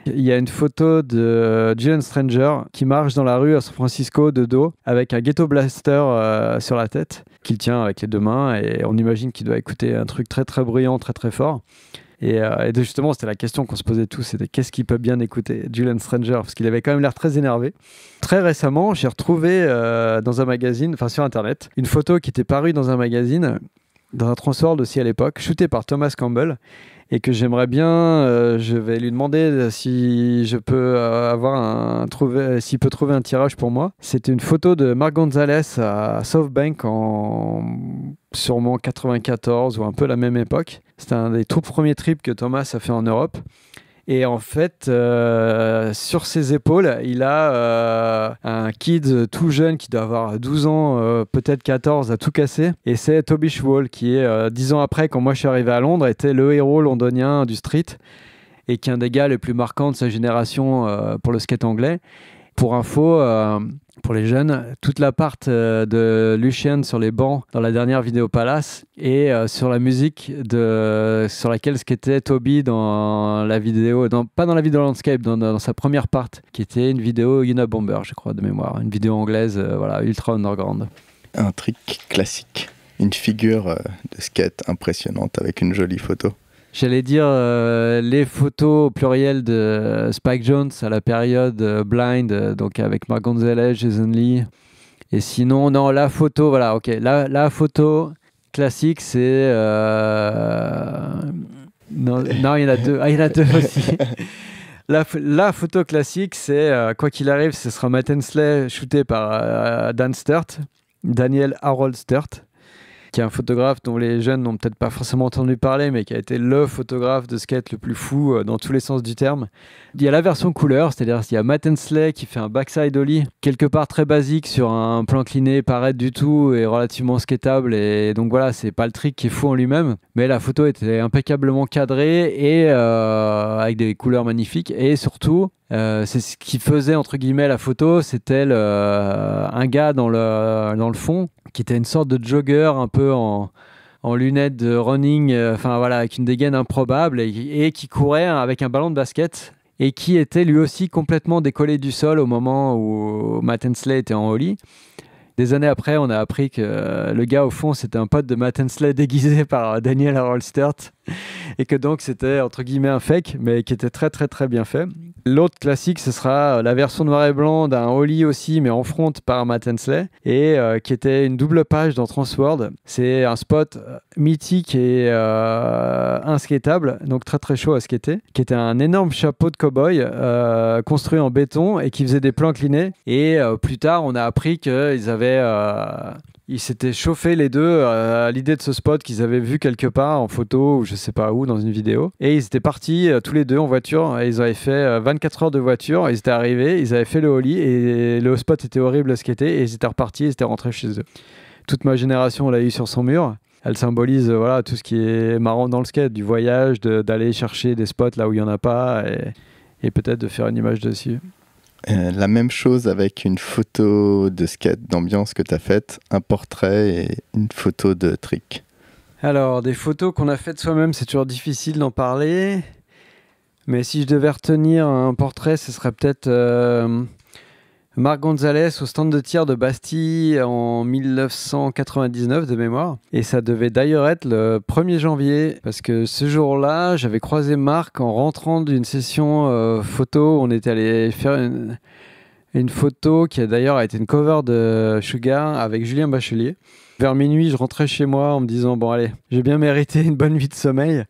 Il y a une photo de Julian Stranger qui marche dans la rue à San Francisco de dos avec un ghetto blaster euh, sur la tête qu'il tient avec les deux mains et on imagine qu'il doit écouter un truc très très bruyant, très très fort. Et, euh, justement, c'était la question qu'on se posait tous, c'était qu'est-ce qu'il peut bien écouter Julian Stranger Parce qu'il avait quand même l'air très énervé. Très récemment, j'ai retrouvé euh, dans un magazine, enfin sur Internet, une photo qui était parue dans un magazine, dans un transport aussi à l'époque, shootée par Thomas Campbell. Et que j'aimerais bien, euh, je vais lui demander si je peux avoir un, s'il peut trouver un tirage pour moi. C'était une photo de Marc Gonzalez à Softbank, en sûrement 94 ou un peu la même époque c'est un des tout premiers trips que Thomas a fait en Europe. Et en fait, euh, sur ses épaules, il a euh, un kid tout jeune qui doit avoir 12 ans, euh, peut-être 14, à tout casser. Et c'est Toby Schwall qui est, ans après, quand moi je suis arrivé à Londres, était le héros londonien du street et qui est un des gars les plus marquants de sa génération pour le skate anglais. Pour info, pour les jeunes, toute la part euh, de Lucien sur les bancs dans la dernière vidéo Palace et euh, sur la musique de, sur laquelle ce Toby dans la vidéo, dans, pas dans la vidéo Landscape, dans, sa première part, qui était une vidéo Yuna Bomber, je crois, de mémoire, une vidéo anglaise, euh, voilà, ultra underground. Un trick classique, une figure de skate impressionnante avec une jolie photo. J'allais dire euh, les photos au pluriel de Spike Jones à la période euh, Blind, euh, donc avec Mark Gonzalez, Jason Lee. Et sinon, non, la photo, voilà, ok. La, la photo classique, c'est. Non, il y en a deux. Ah, il y en a deux aussi. La, la photo classique, c'est quoi qu'il arrive, ce sera Matt Hensley shooté par Dan Sturt, Daniel Harold Sturt qui est un photographe dont les jeunes n'ont peut-être pas forcément entendu parler, mais qui a été le photographe de skate le plus fou euh, dans tous les sens du terme. Il y a la version couleur, c'est-à-dire qu'il y a Matt Hensley qui fait un backside ollie, quelque part très basique sur un plan cliné, pas raide du tout et relativement skatable. Et donc voilà, c'est pas le trick qui est fou en lui-même, mais la photo était impeccablement cadrée et euh, avec des couleurs magnifiques. Et surtout, euh, c'est ce qui faisait entre guillemets la photo, c'était euh, un gars dans le, fond qui était une sorte de jogger un peu en, lunettes de running, euh, enfin voilà, avec une dégaine improbable et, qui courait avec un ballon de basket et qui était lui aussi complètement décollé du sol au moment où Matt Hensley était en holly. Des années après, on a appris que le gars au fond, c'était un pote de Matt Hensley déguisé par Daniel Sturt, et que donc c'était entre guillemets un fake, mais qui était très très très bien fait. L'autre classique, ce sera euh, la version noir et blanc d'un Holly aussi, mais en front par Matt Hensley, et euh, qui était une double page dans Transworld. C'est un spot euh, mythique et euh, donc très très chaud à skater, qui était un énorme chapeau de cowboy construit en béton et qui faisait des plans inclinés. Et plus tard, on a appris qu'ils avaient ils s'étaient chauffés les deux euh, à l'idée de ce spot qu'ils avaient vu quelque part en photo ou je sais pas où dans une vidéo. Et ils étaient partis euh, tous les deux en voiture et ils avaient fait 24 euh, heures de voiture. Ils étaient arrivés, ils avaient fait le holly et le spot était horrible à skater et ils étaient repartis, ils étaient rentrés chez eux. Toute ma génération l'a eu sur son mur. Elle symbolise voilà tout ce qui est marrant dans le skate, du voyage, d'aller chercher des spots là où il n'y en a pas et peut-être de faire une image dessus. Euh, la même chose avec une photo de skate d'ambiance que tu as faite, un portrait et une photo de trick. Alors, des photos qu'on a faites soi-même, c'est toujours difficile d'en parler. Mais si je devais retenir un portrait, ce serait peut-être euh, Marc Gonzalez au stand de tir de Bastille en 1999 de mémoire. Et ça devait d'ailleurs être le 1er janvier parce que ce jour-là, j'avais croisé Marc en rentrant d'une session euh, photo. On était allé faire une, photo qui a d'ailleurs été une cover de Sugar avec Julien Bachelier. Vers minuit, je rentrais chez moi en me disant Bon, allez, j'ai bien mérité une bonne nuit de sommeil.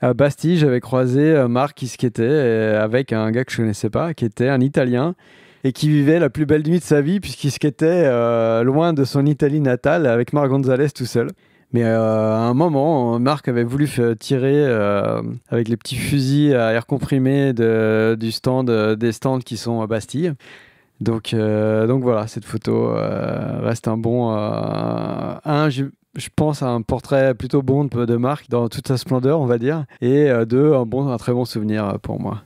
À Bastille, j'avais croisé euh, Marc qui euh, se avec un gars que je ne connaissais pas, qui était un Italien et qui vivait la plus belle nuit de sa vie puisqu'il se quittait euh, loin de son Italie natale avec Marc Gonzalez tout seul. Mais euh, à un moment, Marc avait voulu tirer euh, avec les petits fusils à air comprimé du stand, des stands qui sont à Bastille. Donc, donc voilà, cette photo reste un bon. un, je, pense à un portrait plutôt bon de, Marc dans toute sa splendeur, on va dire. Et deux, un, bon, un très bon souvenir pour moi.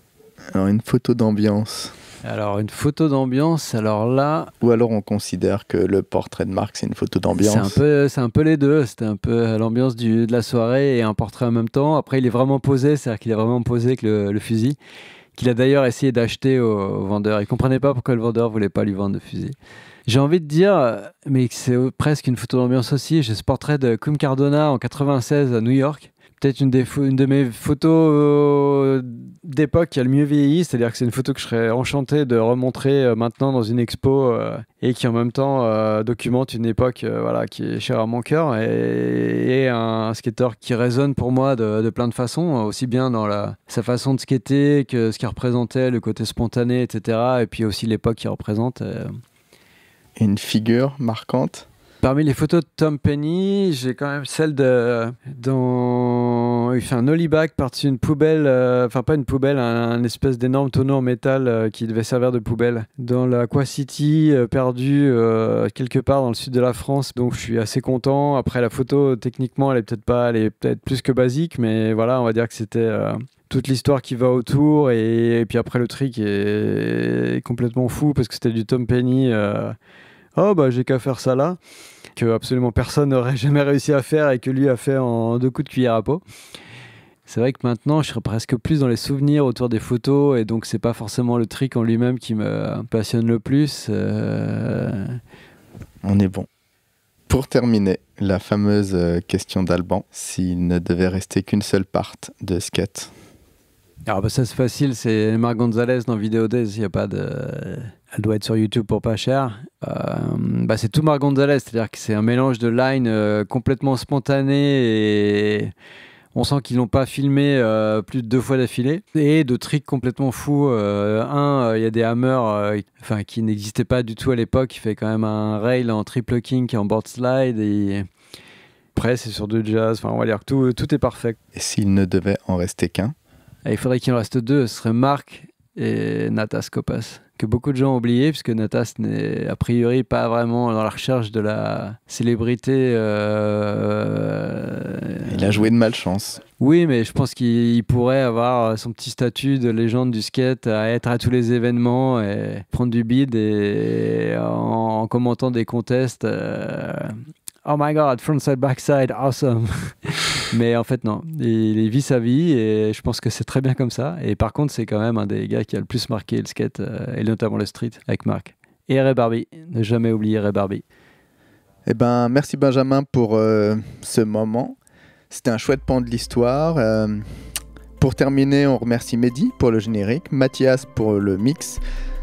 Alors, une photo d'ambiance. Alors, une photo d'ambiance, alors là. Ou alors on considère que le portrait de Marc, c'est une photo d'ambiance. C'est un, peu, les deux. c'est un peu l'ambiance de la soirée et un portrait en même temps. Après, il est vraiment posé, c'est-à-dire qu'il est vraiment posé avec le, fusil, qu'il a d'ailleurs essayé d'acheter au, vendeur. Il ne comprenait pas pourquoi le vendeur voulait pas lui vendre le fusil. J'ai envie de dire, mais c'est presque une photo d'ambiance aussi. J'ai ce portrait de Cum Cardona en 96 à New York peut-être une, une de mes photos euh, d'époque qui a le mieux vieilli, c'est-à-dire que c'est une photo que je serais enchanté de remontrer euh, maintenant dans une expo euh, et qui en même temps documente une époque voilà, qui est chère à mon cœur et, un, skater qui résonne pour moi de, plein de façons, aussi bien dans la, sa façon de skater que ce qu'il représentait, le côté spontané, etc. Et puis aussi l'époque qu'il représente. une figure marquante Parmi les photos de Tom Penny, j'ai quand même celle de dans il fait un ollie-bag parti d'une poubelle, euh, enfin pas une poubelle, un, espèce d'énorme tonneau en métal euh, qui devait servir de poubelle dans l'Aqua City euh, perdu quelque part dans le sud de la France. Donc je suis assez content. Après la photo techniquement elle est peut-être pas, elle est peut-être plus que basique, mais voilà on va dire que c'était toute l'histoire qui va autour et, puis après le trick est, est complètement fou parce que c'était du Tom Penny oh bah j'ai qu'à faire ça là, que absolument personne n'aurait jamais réussi à faire et que lui a fait en deux coups de cuillère à peau. C'est vrai que maintenant, je serais presque plus dans les souvenirs autour des photos, et donc c'est pas forcément le trick en lui-même qui me passionne le plus. Euh. On est bon. Pour terminer, la fameuse euh, question d'Alban, s'il ne devait rester qu'une seule part de skate, alors, ah, bah, ça, c'est facile. C'est Emma Gonzalez dans Video Days. Il y a pas de. Elle doit être sur YouTube pour pas cher. Euh, bah, c'est tout Mar Gonzalez. C'est-à-dire que c'est un mélange de lines euh, complètement spontané et. On sent qu'ils n'ont pas filmé euh, plus de deux fois d'affilée et de tricks complètement fous. un, il y a des hammers enfin, qui n'existaient pas du tout à l'époque. Il fait quand même un rail en triple king et en board slide. Et... Après, c'est sur du jazz. Enfin, on va dire tout, tout est parfait. Et s'il ne devait en rester qu'un il faudrait qu'il en reste deux, ce serait Marc et Natas Kopas, que beaucoup de gens ont oublié, puisque Natas n'est a priori pas vraiment dans la recherche de la célébrité. Euh, il a joué de malchance. Oui, mais je pense qu'il pourrait avoir son petit statut de légende du skate, à être à tous les événements et prendre du bide et en, commentant des contests. Euh, oh my god, frontside, backside, awesome. Mais en fait, non, il, vit sa vie et je pense que c'est très bien comme ça. Et par contre, c'est quand même un des gars qui a le plus marqué le skate euh, et notamment le street avec Marc. Et Ray Barbie, ne jamais oublier Ray Barbie. Eh ben, merci Benjamin pour euh, ce moment. C'était un chouette pan de l'histoire. Euh, pour terminer, on remercie Mehdi pour le générique, Mathias pour le mix,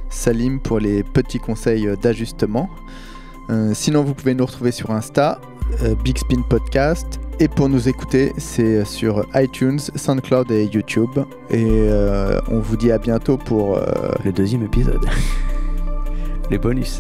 Salim pour les petits conseils d'ajustement. Euh, sinon, vous pouvez nous retrouver sur Insta, euh, Big Spin Podcast. Et pour nous écouter, c'est sur iTunes, SoundCloud et YouTube. Et euh, on vous dit à bientôt pour le deuxième épisode, les bonus.